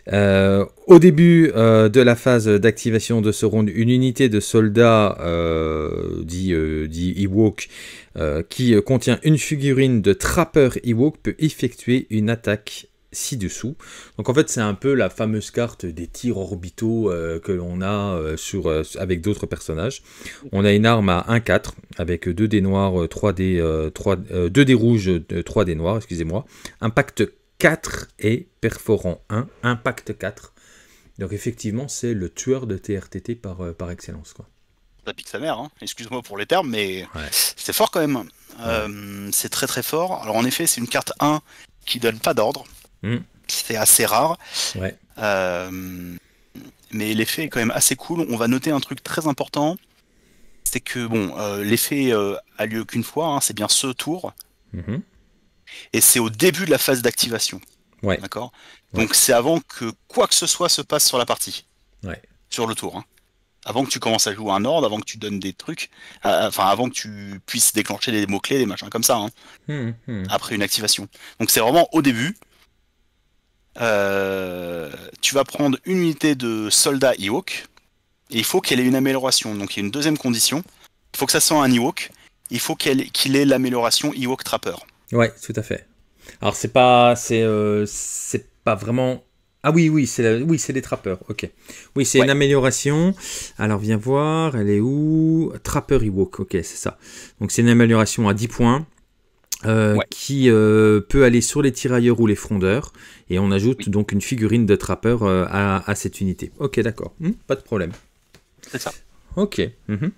au début de la phase d'activation de ce round, une unité de soldats, dit, dit Ewok, qui contient une figurine de trappeur Ewok, peut effectuer une attaque ci-dessous. Donc en fait c'est un peu la fameuse carte des tirs orbitaux euh, que l'on a euh, sur, euh, avec d'autres personnages. On a une arme à 1-4 avec 2 dés noirs, 3 dés, 3, 2 dés rouges, 3 dés noirs, excusez-moi. Impact 4 et perforant 1, impact 4. Donc effectivement c'est le tueur de TRTT par, par excellence. Quoi. Ça pique sa mère, excuse-moi pour les termes, mais c'est fort quand même. c'est très très fort. Alors en effet c'est une carte 1 qui donne pas d'ordre. C'est mm. assez rare. Euh, mais l'effet est quand même assez cool. On va noter un truc très important. C'est que bon, euh, l'effet euh, a lieu qu'une fois, hein. c'est bien ce tour. Mm-hmm. Et c'est au début de la phase d'activation. D'accord Donc c'est avant que quoi que ce soit se passe sur la partie. Sur le tour. Hein. Avant que tu commences à jouer un ordre, avant que tu donnes des trucs, enfin avant que tu puisses déclencher des mots-clés, des machins comme ça, hein. mm-hmm. après une activation. Donc c'est vraiment au début, euh, tu vas prendre une unité de soldats Ewok, et il faut qu'elle ait une amélioration. Donc il y a une deuxième condition. Il faut que ça soit un Ewok. Il faut qu'il ait l'amélioration Ewok Trapper. Ouais, tout à fait. Alors c'est pas, c'est, euh, c'est pas vraiment. Ah oui, oui, c'est oui, c'est les trappeurs. Ok. Oui, c'est une amélioration. Alors viens voir, elle est où Trapper Ewok. Ok, c'est ça. Donc c'est une amélioration à 10 points. Euh, qui euh, peut aller sur les tirailleurs ou les frondeurs. Et on ajoute donc une figurine de trappeur euh, à, cette unité. Ok, d'accord. Hum, pas de problème. C'est ça. Ok. Hum, hum.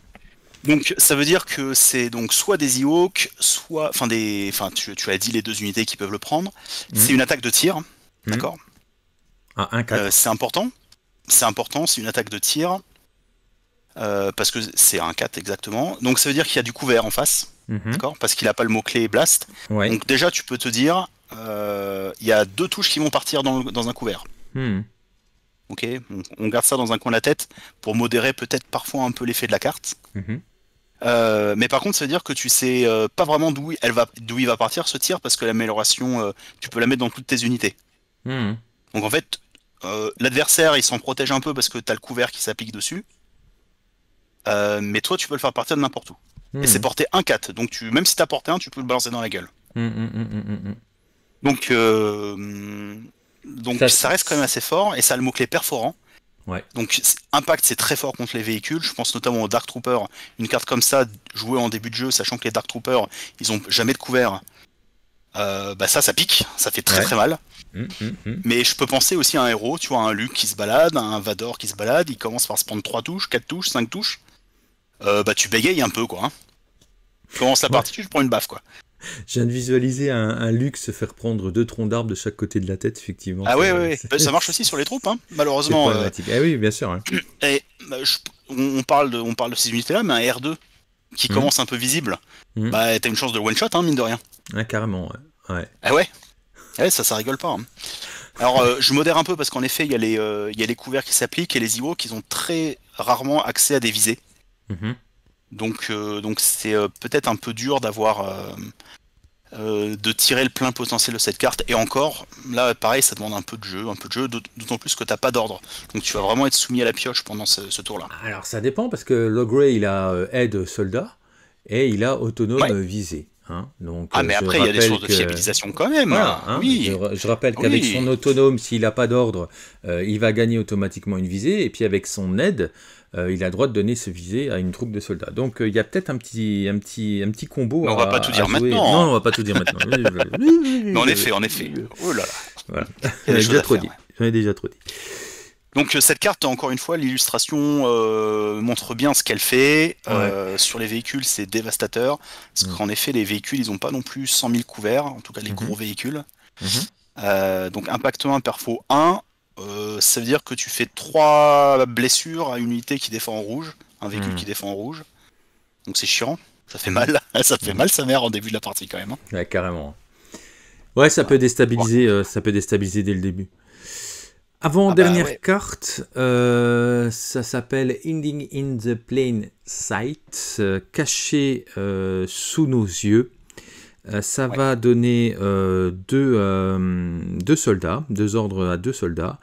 Donc ça veut dire que c'est donc soit des Ewoks, soit... Enfin, des... enfin tu, as dit les deux unités qui peuvent le prendre. C'est une attaque de tir. Hein, d'accord ah, un 1 C'est important. C'est important, c'est une attaque de tir. parce que c'est un 4 exactement. Donc ça veut dire qu'il y a du couvert en face. Mhm. Parce qu'il n'a pas le mot-clé blast. Donc déjà, tu peux te dire, euh, il y a deux touches qui vont partir dans, un couvert. Hmm. Ok, on, garde ça dans un coin de la tête pour modérer peut-être parfois un peu l'effet de la carte. Mhm. Euh, mais par contre, ça veut dire que tu sais euh, pas vraiment d'où il va partir ce tir parce que l'amélioration, tu peux la mettre dans toutes tes unités. Hmm. Donc en fait, l'adversaire il s'en protège un peu parce que tu as le couvert qui s'applique dessus. mais toi, tu peux le faire partir de n'importe où. Et c'est hmm. porté 1-4. Donc tu, même si t'as porté 1, tu peux le balancer dans la gueule. Hmm, hmm, donc, euh, donc ça, reste quand même assez fort. Et ça a le mot-clé perforant. Donc impact c'est très fort contre les véhicules. Je pense notamment aux Dark Troopers. Une carte comme ça jouée en début de jeu, sachant que les Dark Troopers ils ont jamais de couvert. Euh, bah ça, ça pique, ça fait très très mal. Mais je peux penser aussi à un héros, tu vois, un Luke qui se balade, un Vador qui se balade, il commence par se prendre 3 touches, 4 touches, 5 touches. Euh, bah tu bégayes un peu quoi. Hein. Commence la partie, je prends une baffe, quoi. Je viens de visualiser un, luxe faire prendre deux troncs d'arbres de chaque côté de la tête, effectivement. Ah ouais ça marche aussi sur les troupes, hein, malheureusement. Euh. Ah oui, bien sûr. Hein. Et, bah, on, parle de, on parle de ces unités-là, mais un R2 qui hmm. commence un peu visible, hmm. bah t'as une chance de one-shot, hein, mine de rien. Ah, carrément, ouais. Ah ouais ça, ça rigole pas. Hein. Alors, euh, je modère un peu parce qu'en effet, il y, a les, euh, y les couverts qui s'appliquent et les IWO qui ont très rarement accès à des visées. Mm-hmm. Donc euh, donc c'est euh, peut-être un peu dur d'avoir euh, de tirer le plein potentiel de cette carte. Et encore, là, pareil, ça demande un peu de jeu, un peu de jeu, d'autant plus que t'as pas d'ordre. Donc tu vas vraiment être soumis à la pioche pendant ce, tour-là. Alors ça dépend parce que Logray, il a aide soldat et il a autonome visée. Hein. ah mais après il y a des sources de fiabilisation quand même. Hein. Hein, oui. Je, rappelle qu'avec son autonome, s'il n'a pas d'ordre, il va gagner automatiquement une visée, et puis avec son aide, euh, il a le droit de donner ce visée à une troupe de soldats. Donc euh, il y a peut-être un petit, un, petit, un petit combo. Hein. on va pas tout dire maintenant. Non, on va pas tout dire maintenant. Mais en effet, en effet. Oh là là. J'en ai, déjà trop dit. J'en ai déjà trop dit. Donc euh, cette carte, encore une fois, l'illustration montre bien ce qu'elle fait. sur les véhicules, c'est dévastateur. Parce mm. qu'en effet, les véhicules, ils n'ont pas non plus 100 000 couverts, en tout cas les mm-hmm. gros véhicules. Mm-hmm. donc impact 1, perfo 1, euh, ça veut dire que tu fais 3 blessures à une unité qui défend en rouge, un véhicule hmm. qui défend en rouge. Donc c'est chiant, ça fait hmm. mal, ça fait hmm. mal sa mère en début de la partie quand même. Hein. Ouais, carrément. Ouais, ça peut déstabiliser, euh, ça peut déstabiliser dès le début. Avant ah bah dernière carte, euh, ça s'appelle Ending in the Plain Sight, caché sous nos yeux. Euh, ça va donner euh, deux, euh, deux, soldats, deux ordres à deux soldats,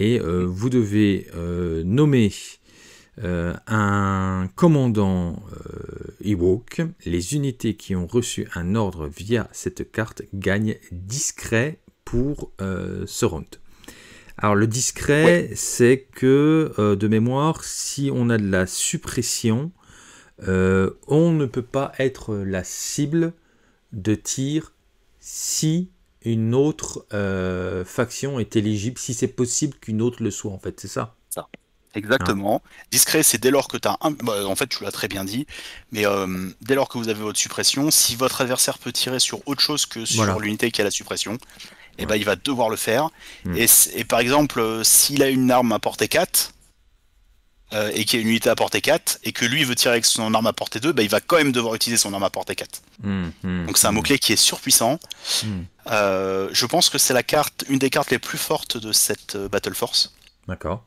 et vous devez nommer un commandant Ewok. Les unités qui ont reçu un ordre via cette carte gagnent discret pour ce round. Alors le discret, c'est que de mémoire, si on a de la suppression, on ne peut pas être la cible de tir si une autre euh, faction est éligible, si c'est possible qu'une autre le soit, en fait, c'est ça Ça, exactement. Hein. Discret, c'est dès lors que tu as bah, en fait, tu l'as très bien dit, mais euh, dès lors que vous avez votre suppression, si votre adversaire peut tirer sur autre chose que sur l'unité qui a la suppression, eh ben, il va devoir le faire. Hmm. Et, et, par exemple, euh, s'il a une arme à portée 4, euh, et qui a une unité à portée 4 et que lui veut tirer avec son arme à portée 2, bah, il va quand même devoir utiliser son arme à portée 4. Mm-hmm. Donc c'est un mot-clé qui est surpuissant. Mm. Euh, je pense que c'est la carte, une des cartes les plus fortes de cette euh, Battle Force. D'accord.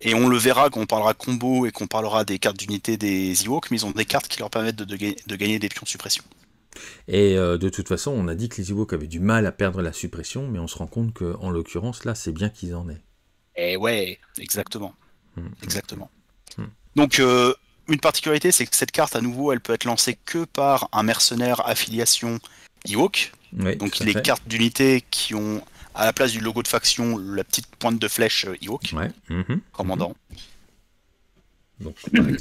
Et on le verra quand on parlera combo et qu'on parlera des cartes d'unité des Ewoks, mais ils ont des cartes qui leur permettent de, gagner des pions de suppression. Et de toute façon, on a dit que les Ewoks avaient du mal à perdre la suppression, mais on se rend compte qu'en l'occurrence, là, c'est bien qu'ils en aient. et eh ouais, exactement. Hmm. Exactement. Hmm. Donc, euh, une particularité, c'est que cette carte, à nouveau, elle peut être lancée que par un mercenaire affiliation Ewok. Donc, les cartes d'unité qui ont, à la place du logo de faction, la petite pointe de flèche euh, Ewok, mhm. commandant. Mhm.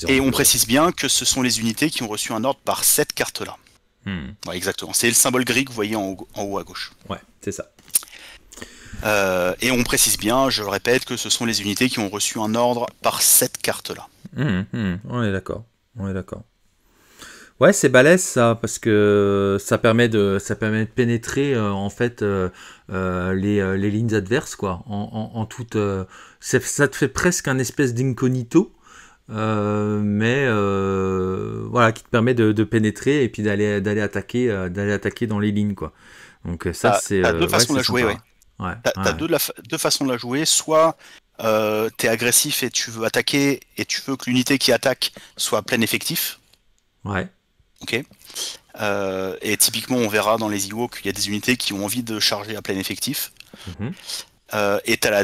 Et on précise bien que ce sont les unités qui ont reçu un ordre par cette carte-là. Hmm. exactement. C'est le symbole gris que vous voyez en haut, en haut à gauche. Ouais, c'est ça. Euh, et on précise bien, je le répète, que ce sont les unités qui ont reçu un ordre par cette carte-là. Hmm, hmm, on est d'accord. On est d'accord. Ouais, c'est balèze ça, parce que ça permet de, ça permet de pénétrer euh, en fait euh, les, les, lignes adverses quoi. En, toute, ça te fait presque un espèce d'incognito, mais voilà qui te permet de, pénétrer et puis d'aller d'aller attaquer, d'aller attaquer dans les lignes quoi. Donc ça ah, c'est. deux façons de jouer, ouais. Ouais, t'as deux, façons de la jouer. Soit euh, t'es agressif et tu veux attaquer et tu veux que l'unité qui attaque soit à plein effectif. Ouais. Ok. Euh, et typiquement, on verra dans les Ewoks qu'il y a des unités qui ont envie de charger à plein effectif. Mhm. Euh, et t'as la,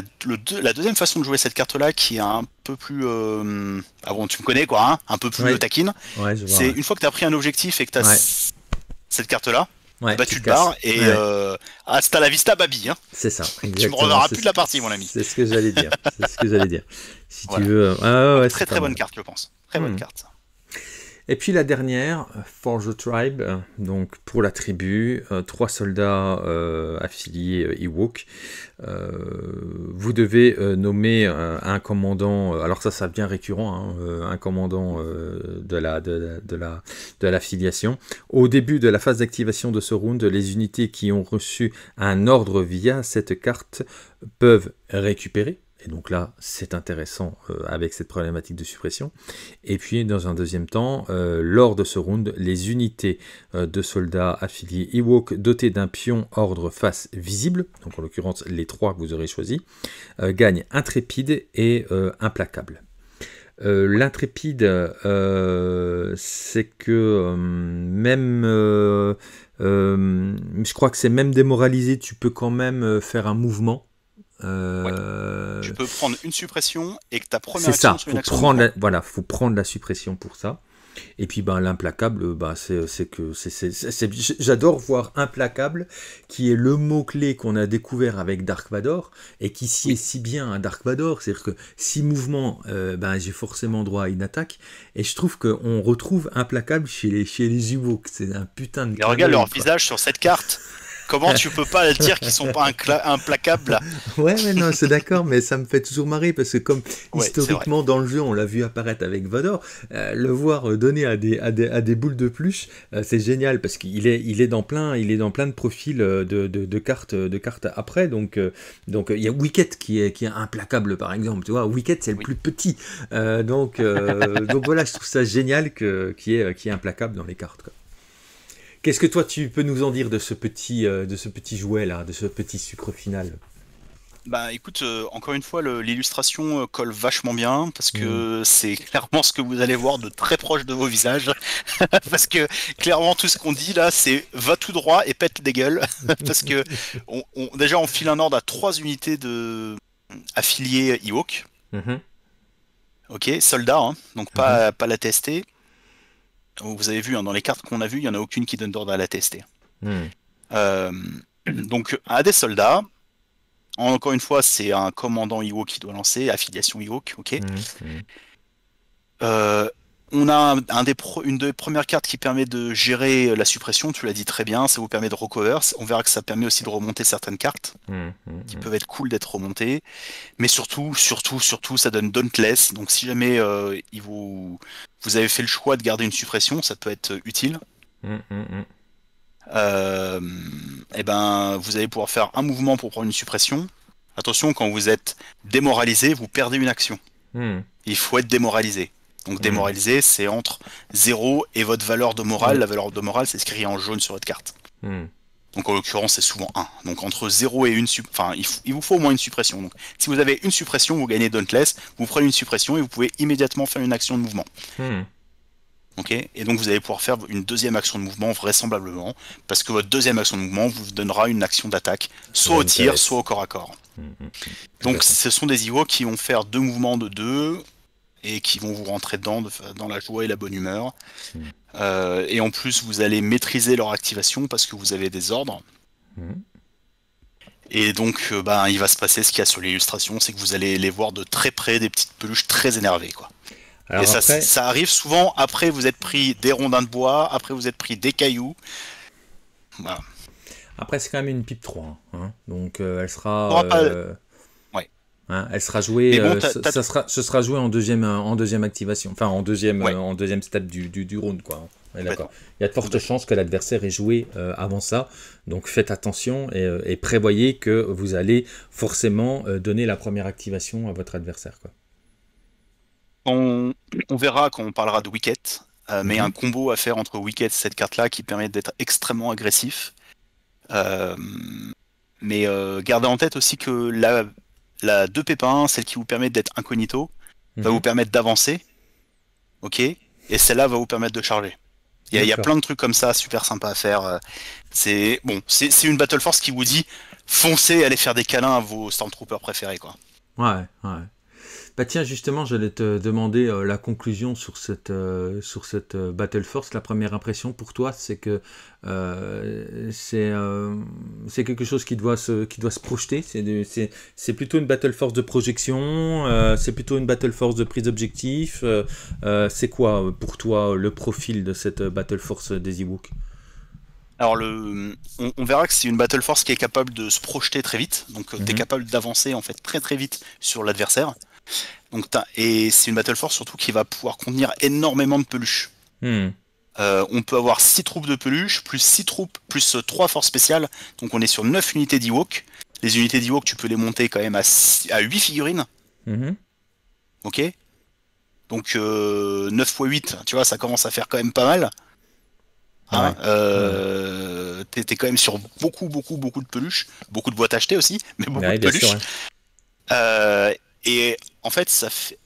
la, deuxième façon de jouer cette carte-là qui est un peu plus. Euh, ah bon, tu me connais quoi, hein, un peu plus ouais. taquine. C'est une fois que t'as pris un objectif et que t'as cette carte-là, Ouais, bah, tu, et euh, hasta la vista, baby. Hein. C'est ça. tu me reverras plus de la partie, mon ami. C'est ce que j'allais dire. C'est ce que j'allais dire. Si tu veux. Ah, très très bonne carte, je pense. Très bonne hmm. carte. ça et puis la dernière, euh, Forge Tribe, euh, donc pour la tribu, euh, trois soldats affiliés Ewok. vous devez nommer un commandant, alors ça, ça bien récurrent, hein, un commandant de la, de la, de l'affiliation. Au début de la phase d'activation de ce round, les unités qui ont reçu un ordre via cette carte peuvent récupérer et donc là, c'est intéressant euh, avec cette problématique de suppression. Et puis, dans un deuxième temps, euh, lors de ce round, les unités euh, de soldats affiliés Ewok dotées d'un pion ordre face visible, donc en l'occurrence les trois que vous aurez choisis, gagnent intrépide et implacable. l'intrépide, c'est que même, je crois que c'est même démoralisé, tu peux quand même faire un mouvement euh, tu peux prendre une suppression et que ta première C'est ça. faut prendre la... Voilà, faut prendre la suppression pour ça. Et puis ben l'implacable, ben, c'est que j'adore voir implacable, qui est le mot clé qu'on a découvert avec Dark Vador et qui sied est si bien à Dark Vador, c'est-à-dire que si mouvement, euh, ben j'ai forcément droit à une attaque. Et je trouve qu'on retrouve implacable chez les chez les c'est un putain de. regarde leur visage sur cette carte. Comment tu peux pas dire qu'ils sont pas implacables Ouais, mais non, c'est d'accord, mais ça me fait toujours marrer parce que comme historiquement dans le jeu, on l'a vu apparaître avec Vador, euh, le voir euh, donner à des, à des, à des boules de plus euh, c'est génial parce qu'il est, il est dans plein, il est dans plein de profils de, de, cartes, de cartes après. Donc, donc il y a Wicket qui est, qui est implacable par exemple. Tu vois, Wicket c'est le plus petit. donc, donc voilà, je trouve ça génial que qui est, qui est implacable dans les cartes. Qu'est-ce que toi tu peux nous en dire de ce petit, euh, de ce petit jouet là, de ce petit sucre final bah écoute, euh, encore une fois, l'illustration euh, colle vachement bien parce que mm. c'est clairement ce que vous allez voir de très proche de vos visages. parce que clairement, tout ce qu'on dit là, c'est va tout droit et pète des gueules. parce que déjà, on file un ordre à trois unités de affiliés Ewok. Mm-hmm. Ok, soldats, hein, donc pas, mm-hmm. pas la tester vous avez vu, hein, dans les cartes qu'on a vues, il n'y en a aucune qui donne d'ordre à la tester. Hmm. Euh, donc, à des soldats, encore une fois, c'est un commandant IWO qui doit lancer, affiliation IWO, ok. Hmm, hmm. Euh, on a une des premières cartes qui permet de gérer la suppression, tu l'as dit très bien, ça vous permet de recover. On verra que ça permet aussi de remonter certaines cartes mmh, mmh, qui mmh. peuvent être cool d'être remontées. Mais surtout, surtout, surtout, ça donne Dauntless. Donc si jamais euh, vous, avez fait le choix de garder une suppression, ça peut être euh, utile. et euh, eh ben, vous allez pouvoir faire un mouvement pour prendre une suppression. Attention, quand vous êtes démoralisé, vous perdez une action. Il faut être démoralisé. Donc démoralisé, mm. c'est entre 0 et votre valeur de morale. Mm. La valeur de morale, c'est ce en jaune sur votre carte. Mm. Donc en l'occurrence, c'est souvent 1. Donc entre 0 et une enfin, il, vous faut au moins une suppression. Donc si vous avez une suppression, vous gagnez Dauntless, vous prenez une suppression et vous pouvez immédiatement faire une action de mouvement. Ok et donc vous allez pouvoir faire une deuxième action de mouvement vraisemblablement, parce que votre deuxième action de mouvement vous donnera une action d'attaque, soit au tir, soit au corps à corps. Donc ce sont des Iwo qui vont faire deux mouvements de 2, et qui vont vous rentrer dedans dans la joie et la bonne humeur. Hmm. Euh, et en plus, vous allez maîtriser leur activation parce que vous avez des ordres. Hmm. Et donc, euh, ben, il va se passer ce qu'il y a sur l'illustration, c'est que vous allez les voir de très près, des petites peluches très énervées. Quoi. et ça, arrive souvent après vous êtes pris des rondins de bois, après vous êtes pris des cailloux. Après, c'est quand même une pipe 3. Hein. Donc, euh, elle sera. Hein, elle sera jouée, ça, euh, sera, ce sera joué en deuxième, euh, en deuxième activation, enfin en deuxième, euh, en deuxième du, round, quoi. d'accord. Il y a de fortes chances que l'adversaire ait joué avant ça, donc faites attention et, prévoyez que vous allez forcément donner la première activation à votre adversaire, quoi. On, verra quand on parlera de wicket, mais y mhm. a un combo à faire entre wicket et cette carte-là qui permet d'être extrêmement agressif. mais gardez en tête aussi que la la 2 pépins, celle qui vous permet d'être incognito, va mhm. vous permettre d'avancer. Ok Et celle-là va vous permettre de charger. Il y, a plein de trucs comme ça, super sympa à faire. Euh, c'est bon, c'est une Battle Force qui vous dit foncez, allez faire des câlins à vos Stormtroopers préférés, quoi. Ouais, ouais. Bah tiens, justement, j'allais te demander euh, la conclusion sur cette, euh, sur cette euh, Battle Force. La première impression pour toi, c'est que c'est quelque chose qui doit se, qui doit se projeter. C'est plutôt une Battle Force de projection, c'est plutôt une Battle Force de prise d'objectif. c'est quoi pour toi le profil de cette Battle Force des Ewoks alors le, on, verra que c'est une Battle Force qui est capable de se projeter très vite, donc tu es mhm. capable d'avancer en fait très très vite sur l'adversaire. Donc, et c'est une Battle Force surtout qui va pouvoir contenir énormément de peluches. Hmm. Euh, on peut avoir 6 troupes de peluches, plus 6 troupes, plus 3 euh, forces spéciales. Donc on est sur 9 unités d'Ewok. Les unités d'Ewok, tu peux les monter quand même à, 8 figurines. Hmm. Ok Donc 9 x 8, tu vois, ça commence à faire quand même pas mal. Ah euh, T'es quand même sur beaucoup, beaucoup, beaucoup de peluches. Beaucoup de boîtes achetées aussi, mais beaucoup de peluches. Et en fait, ça fait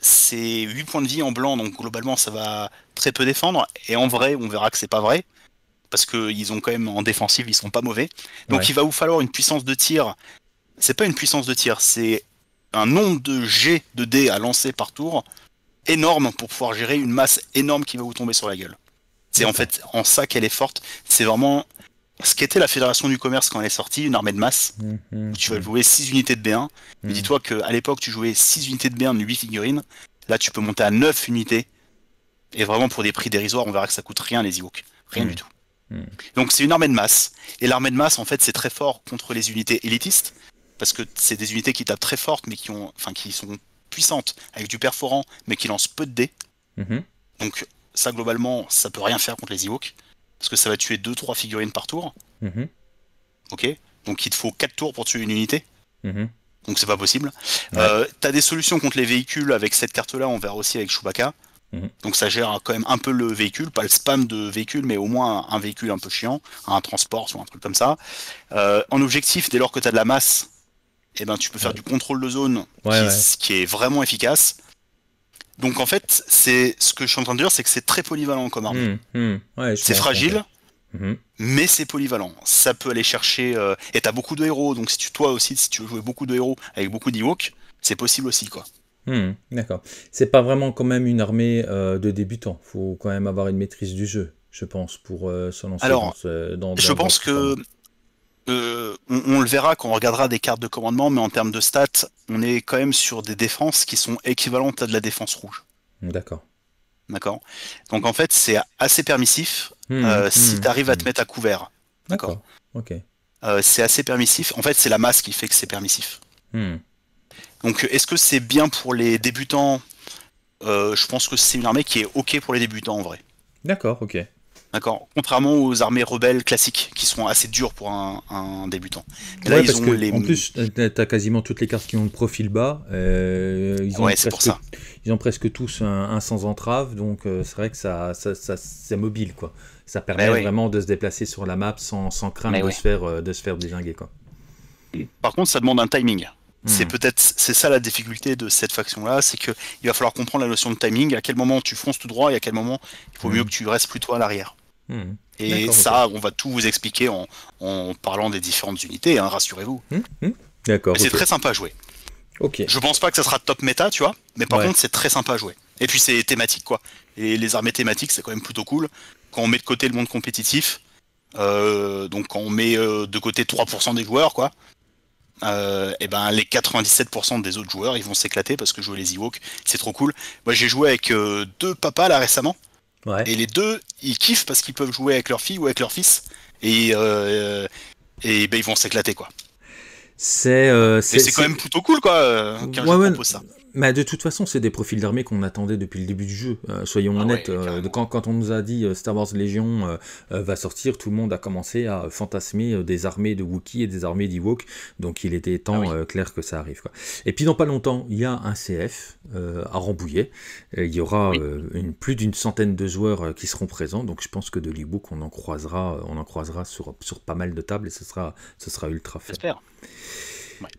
c'est 8 points de vie en blanc, donc globalement ça va très peu défendre. Et en vrai, on verra que c'est pas vrai, parce qu'ils ont quand même en défensive, ils sont pas mauvais. Donc il va vous falloir une puissance de tir. C'est pas une puissance de tir, c'est un nombre de G de dés à lancer par tour énorme pour pouvoir gérer une masse énorme qui va vous tomber sur la gueule. C'est en fait en ça qu'elle est forte. C'est vraiment ce qu'était la Fédération du commerce quand elle est sortie, une armée de masse. Mhm. tu vas jouer 6 unités de B1. Mais mhm. dis-toi qu'à l'époque, tu jouais 6 unités de B1 de 8 figurines. Là, tu peux monter à 9 unités. Et vraiment, pour des prix dérisoires, on verra que ça coûte rien les Ewoks. Rien mhm. du tout. Donc, c'est une armée de masse. Et l'armée de masse, en fait, c'est très fort contre les unités élitistes. Parce que c'est des unités qui tapent très fortes, mais qui, ont, enfin, qui sont puissantes, avec du perforant, mais qui lancent peu de dés. Donc, ça, globalement, ça peut rien faire contre les Ewoks parce que ça va tuer 2-3 figurines par tour. Mhm. Ok Donc il te faut 4 tours pour tuer une unité. Mhm. Donc c'est pas possible. Euh, t'as des solutions contre les véhicules avec cette carte-là, on verra aussi avec Chewbacca. Mhm. Donc ça gère quand même un peu le véhicule, pas le spam de véhicule, mais au moins un véhicule un peu chiant, un transport ou un truc comme ça. Euh, en objectif, dès lors que tu as de la masse, eh ben, tu peux faire du contrôle de zone, ce qui, est vraiment efficace. Donc en fait, c'est ce que je suis en train de dire, c'est que c'est très polyvalent comme arme. Hmm, hmm. c'est fragile, hmm. mais c'est polyvalent. Ça peut aller chercher. Euh, et t'as beaucoup de héros, donc si tu, toi aussi, si tu veux jouer beaucoup de héros avec beaucoup d'Ewok, c'est possible aussi, quoi. D'accord. C'est pas vraiment quand même une armée euh, de débutants. Faut quand même avoir une maîtrise du jeu, je pense, pour euh, se lancer dans, dans, Je pense que euh, on, le verra quand on regardera des cartes de commandement, mais en termes de stats, on est quand même sur des défenses qui sont équivalentes à de la défense rouge. D'accord. D'accord. Donc en fait, c'est assez permissif hmm, euh, hmm, si hmm, tu arrives à te mettre à couvert. D'accord. Ok. Euh, c'est assez permissif. En fait, c'est la masse qui fait que c'est permissif. Donc est-ce que c'est bien pour les débutants Je pense que c'est une armée qui est ok pour les débutants en vrai. D'accord, ok. D'accord. Contrairement aux armées rebelles classiques, qui sont assez dures pour un, débutant. là, ils ont les... En plus, as quasiment toutes les cartes qui ont le profil bas. Euh, ils ont presque, Ils ont presque tous un, sans entrave, donc euh, c'est vrai que ça, c'est mobile, quoi. Ça permet ben vraiment de se déplacer sur la map sans, craindre ben euh, de, se faire, de se faire quoi. Par contre, ça demande un timing. C'est hmm. peut-être c'est ça la difficulté de cette faction là, c'est que il va falloir comprendre la notion de timing, à quel moment tu fronces tout droit et à quel moment il faut mieux hmm. que tu restes plutôt à l'arrière. Hmm. Et ça, on va tout vous expliquer en, parlant des différentes unités, hein, rassurez-vous. D'accord. C'est très sympa à jouer. Ok. Je pense pas que ça sera top méta, tu vois, mais par contre, c'est très sympa à jouer. Et puis, c'est thématique, quoi. Et les armées thématiques, c'est quand même plutôt cool. Quand on met de côté le monde compétitif, euh, donc quand on met euh, de côté 3% des joueurs, quoi, et euh, eh ben les 97% des autres joueurs ils vont s'éclater parce que jouer les Ewoks c'est trop cool. Moi j'ai joué avec euh, deux papas là récemment et les deux ils kiffent parce qu'ils peuvent jouer avec leur fille ou avec leur fils et euh, et ben ils vont s'éclater quoi. C'est c'est quand même plutôt cool quoi quand je propose ça. Mais de toute façon, c'est des profils d'armée qu'on attendait depuis le début du jeu. Euh, soyons ah honnêtes, euh, quand, quand, on nous a dit euh, Star Wars Légion va sortir, tout le monde a commencé à fantasmer des armées de Wookiee et des armées d'Ewok. Donc il était temps ah clair que ça arrive. Quoi. Et puis dans pas longtemps, il y a un CF à Rambouillet. Il y aura une, plus d'une centaine de joueurs qui seront présents. Donc je pense que de l'Ewok, on en croisera, on en croisera sur, sur pas mal de tables et ce sera, ce sera ultra fait. J'espère.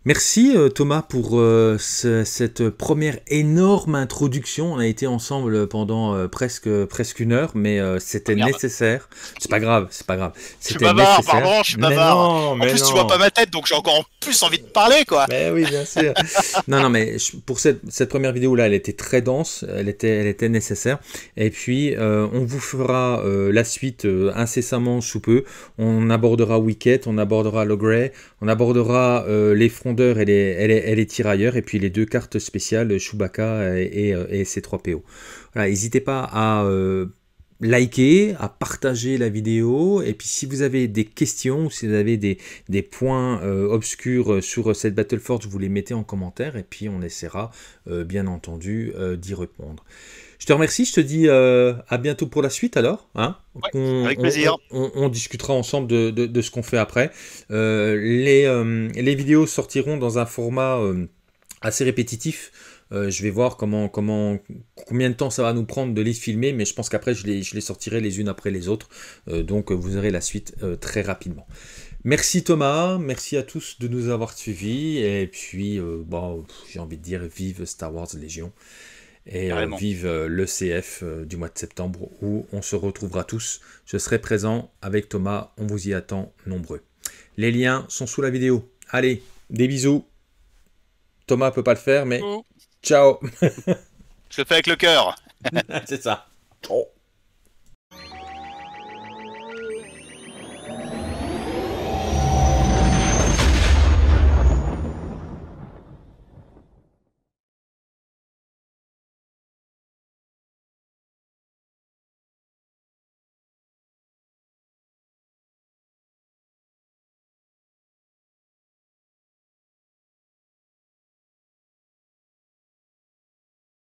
Merci euh, Thomas pour euh, cette première énorme introduction. On a été ensemble pendant euh, presque presque une heure, mais c'était nécessaire. C'est pas grave, c'est pas grave. Je suis bavard, pardon, je suis Non, en plus, tu vois pas ma tête, donc j'ai encore plus envie de parler, quoi. Mais oui, bien sûr. non, non, mais pour cette, première vidéo là, elle était très dense, elle était elle était nécessaire. Et puis on vous fera la suite incessamment sous peu. On abordera Wicked, on abordera Le Grey, on abordera euh, les frondeurs et les, tirailleurs, et puis les deux cartes spéciales Chewbacca et, C3PO. Euh, voilà, n'hésitez pas à euh, liker, à partager la vidéo, et puis si vous avez des questions, si vous avez des, points obscurs sur cette Battleforge, vous les mettez en commentaire, et puis on essaiera, bien entendu, d'y répondre. Je te remercie, je te dis euh, à bientôt pour la suite alors. Hein. on, avec plaisir. On, discutera ensemble de, ce qu'on fait après. Euh, euh, les, vidéos sortiront dans un format assez répétitif. je vais voir comment, combien de temps ça va nous prendre de les filmer, mais je pense qu'après, je les, sortirai les unes après les autres. donc, vous aurez la suite très rapidement. Merci Thomas, merci à tous de nous avoir suivis. Et puis, j'ai envie de dire, vive Star Wars Légion. Et euh, vive vive euh, CF euh, du mois de septembre où on se retrouvera tous. Je serai présent avec Thomas, on vous y attend nombreux. Les liens sont sous la vidéo. Allez, des bisous. Thomas peut pas le faire, mais ciao. Je le fais avec le cœur. C'est ça.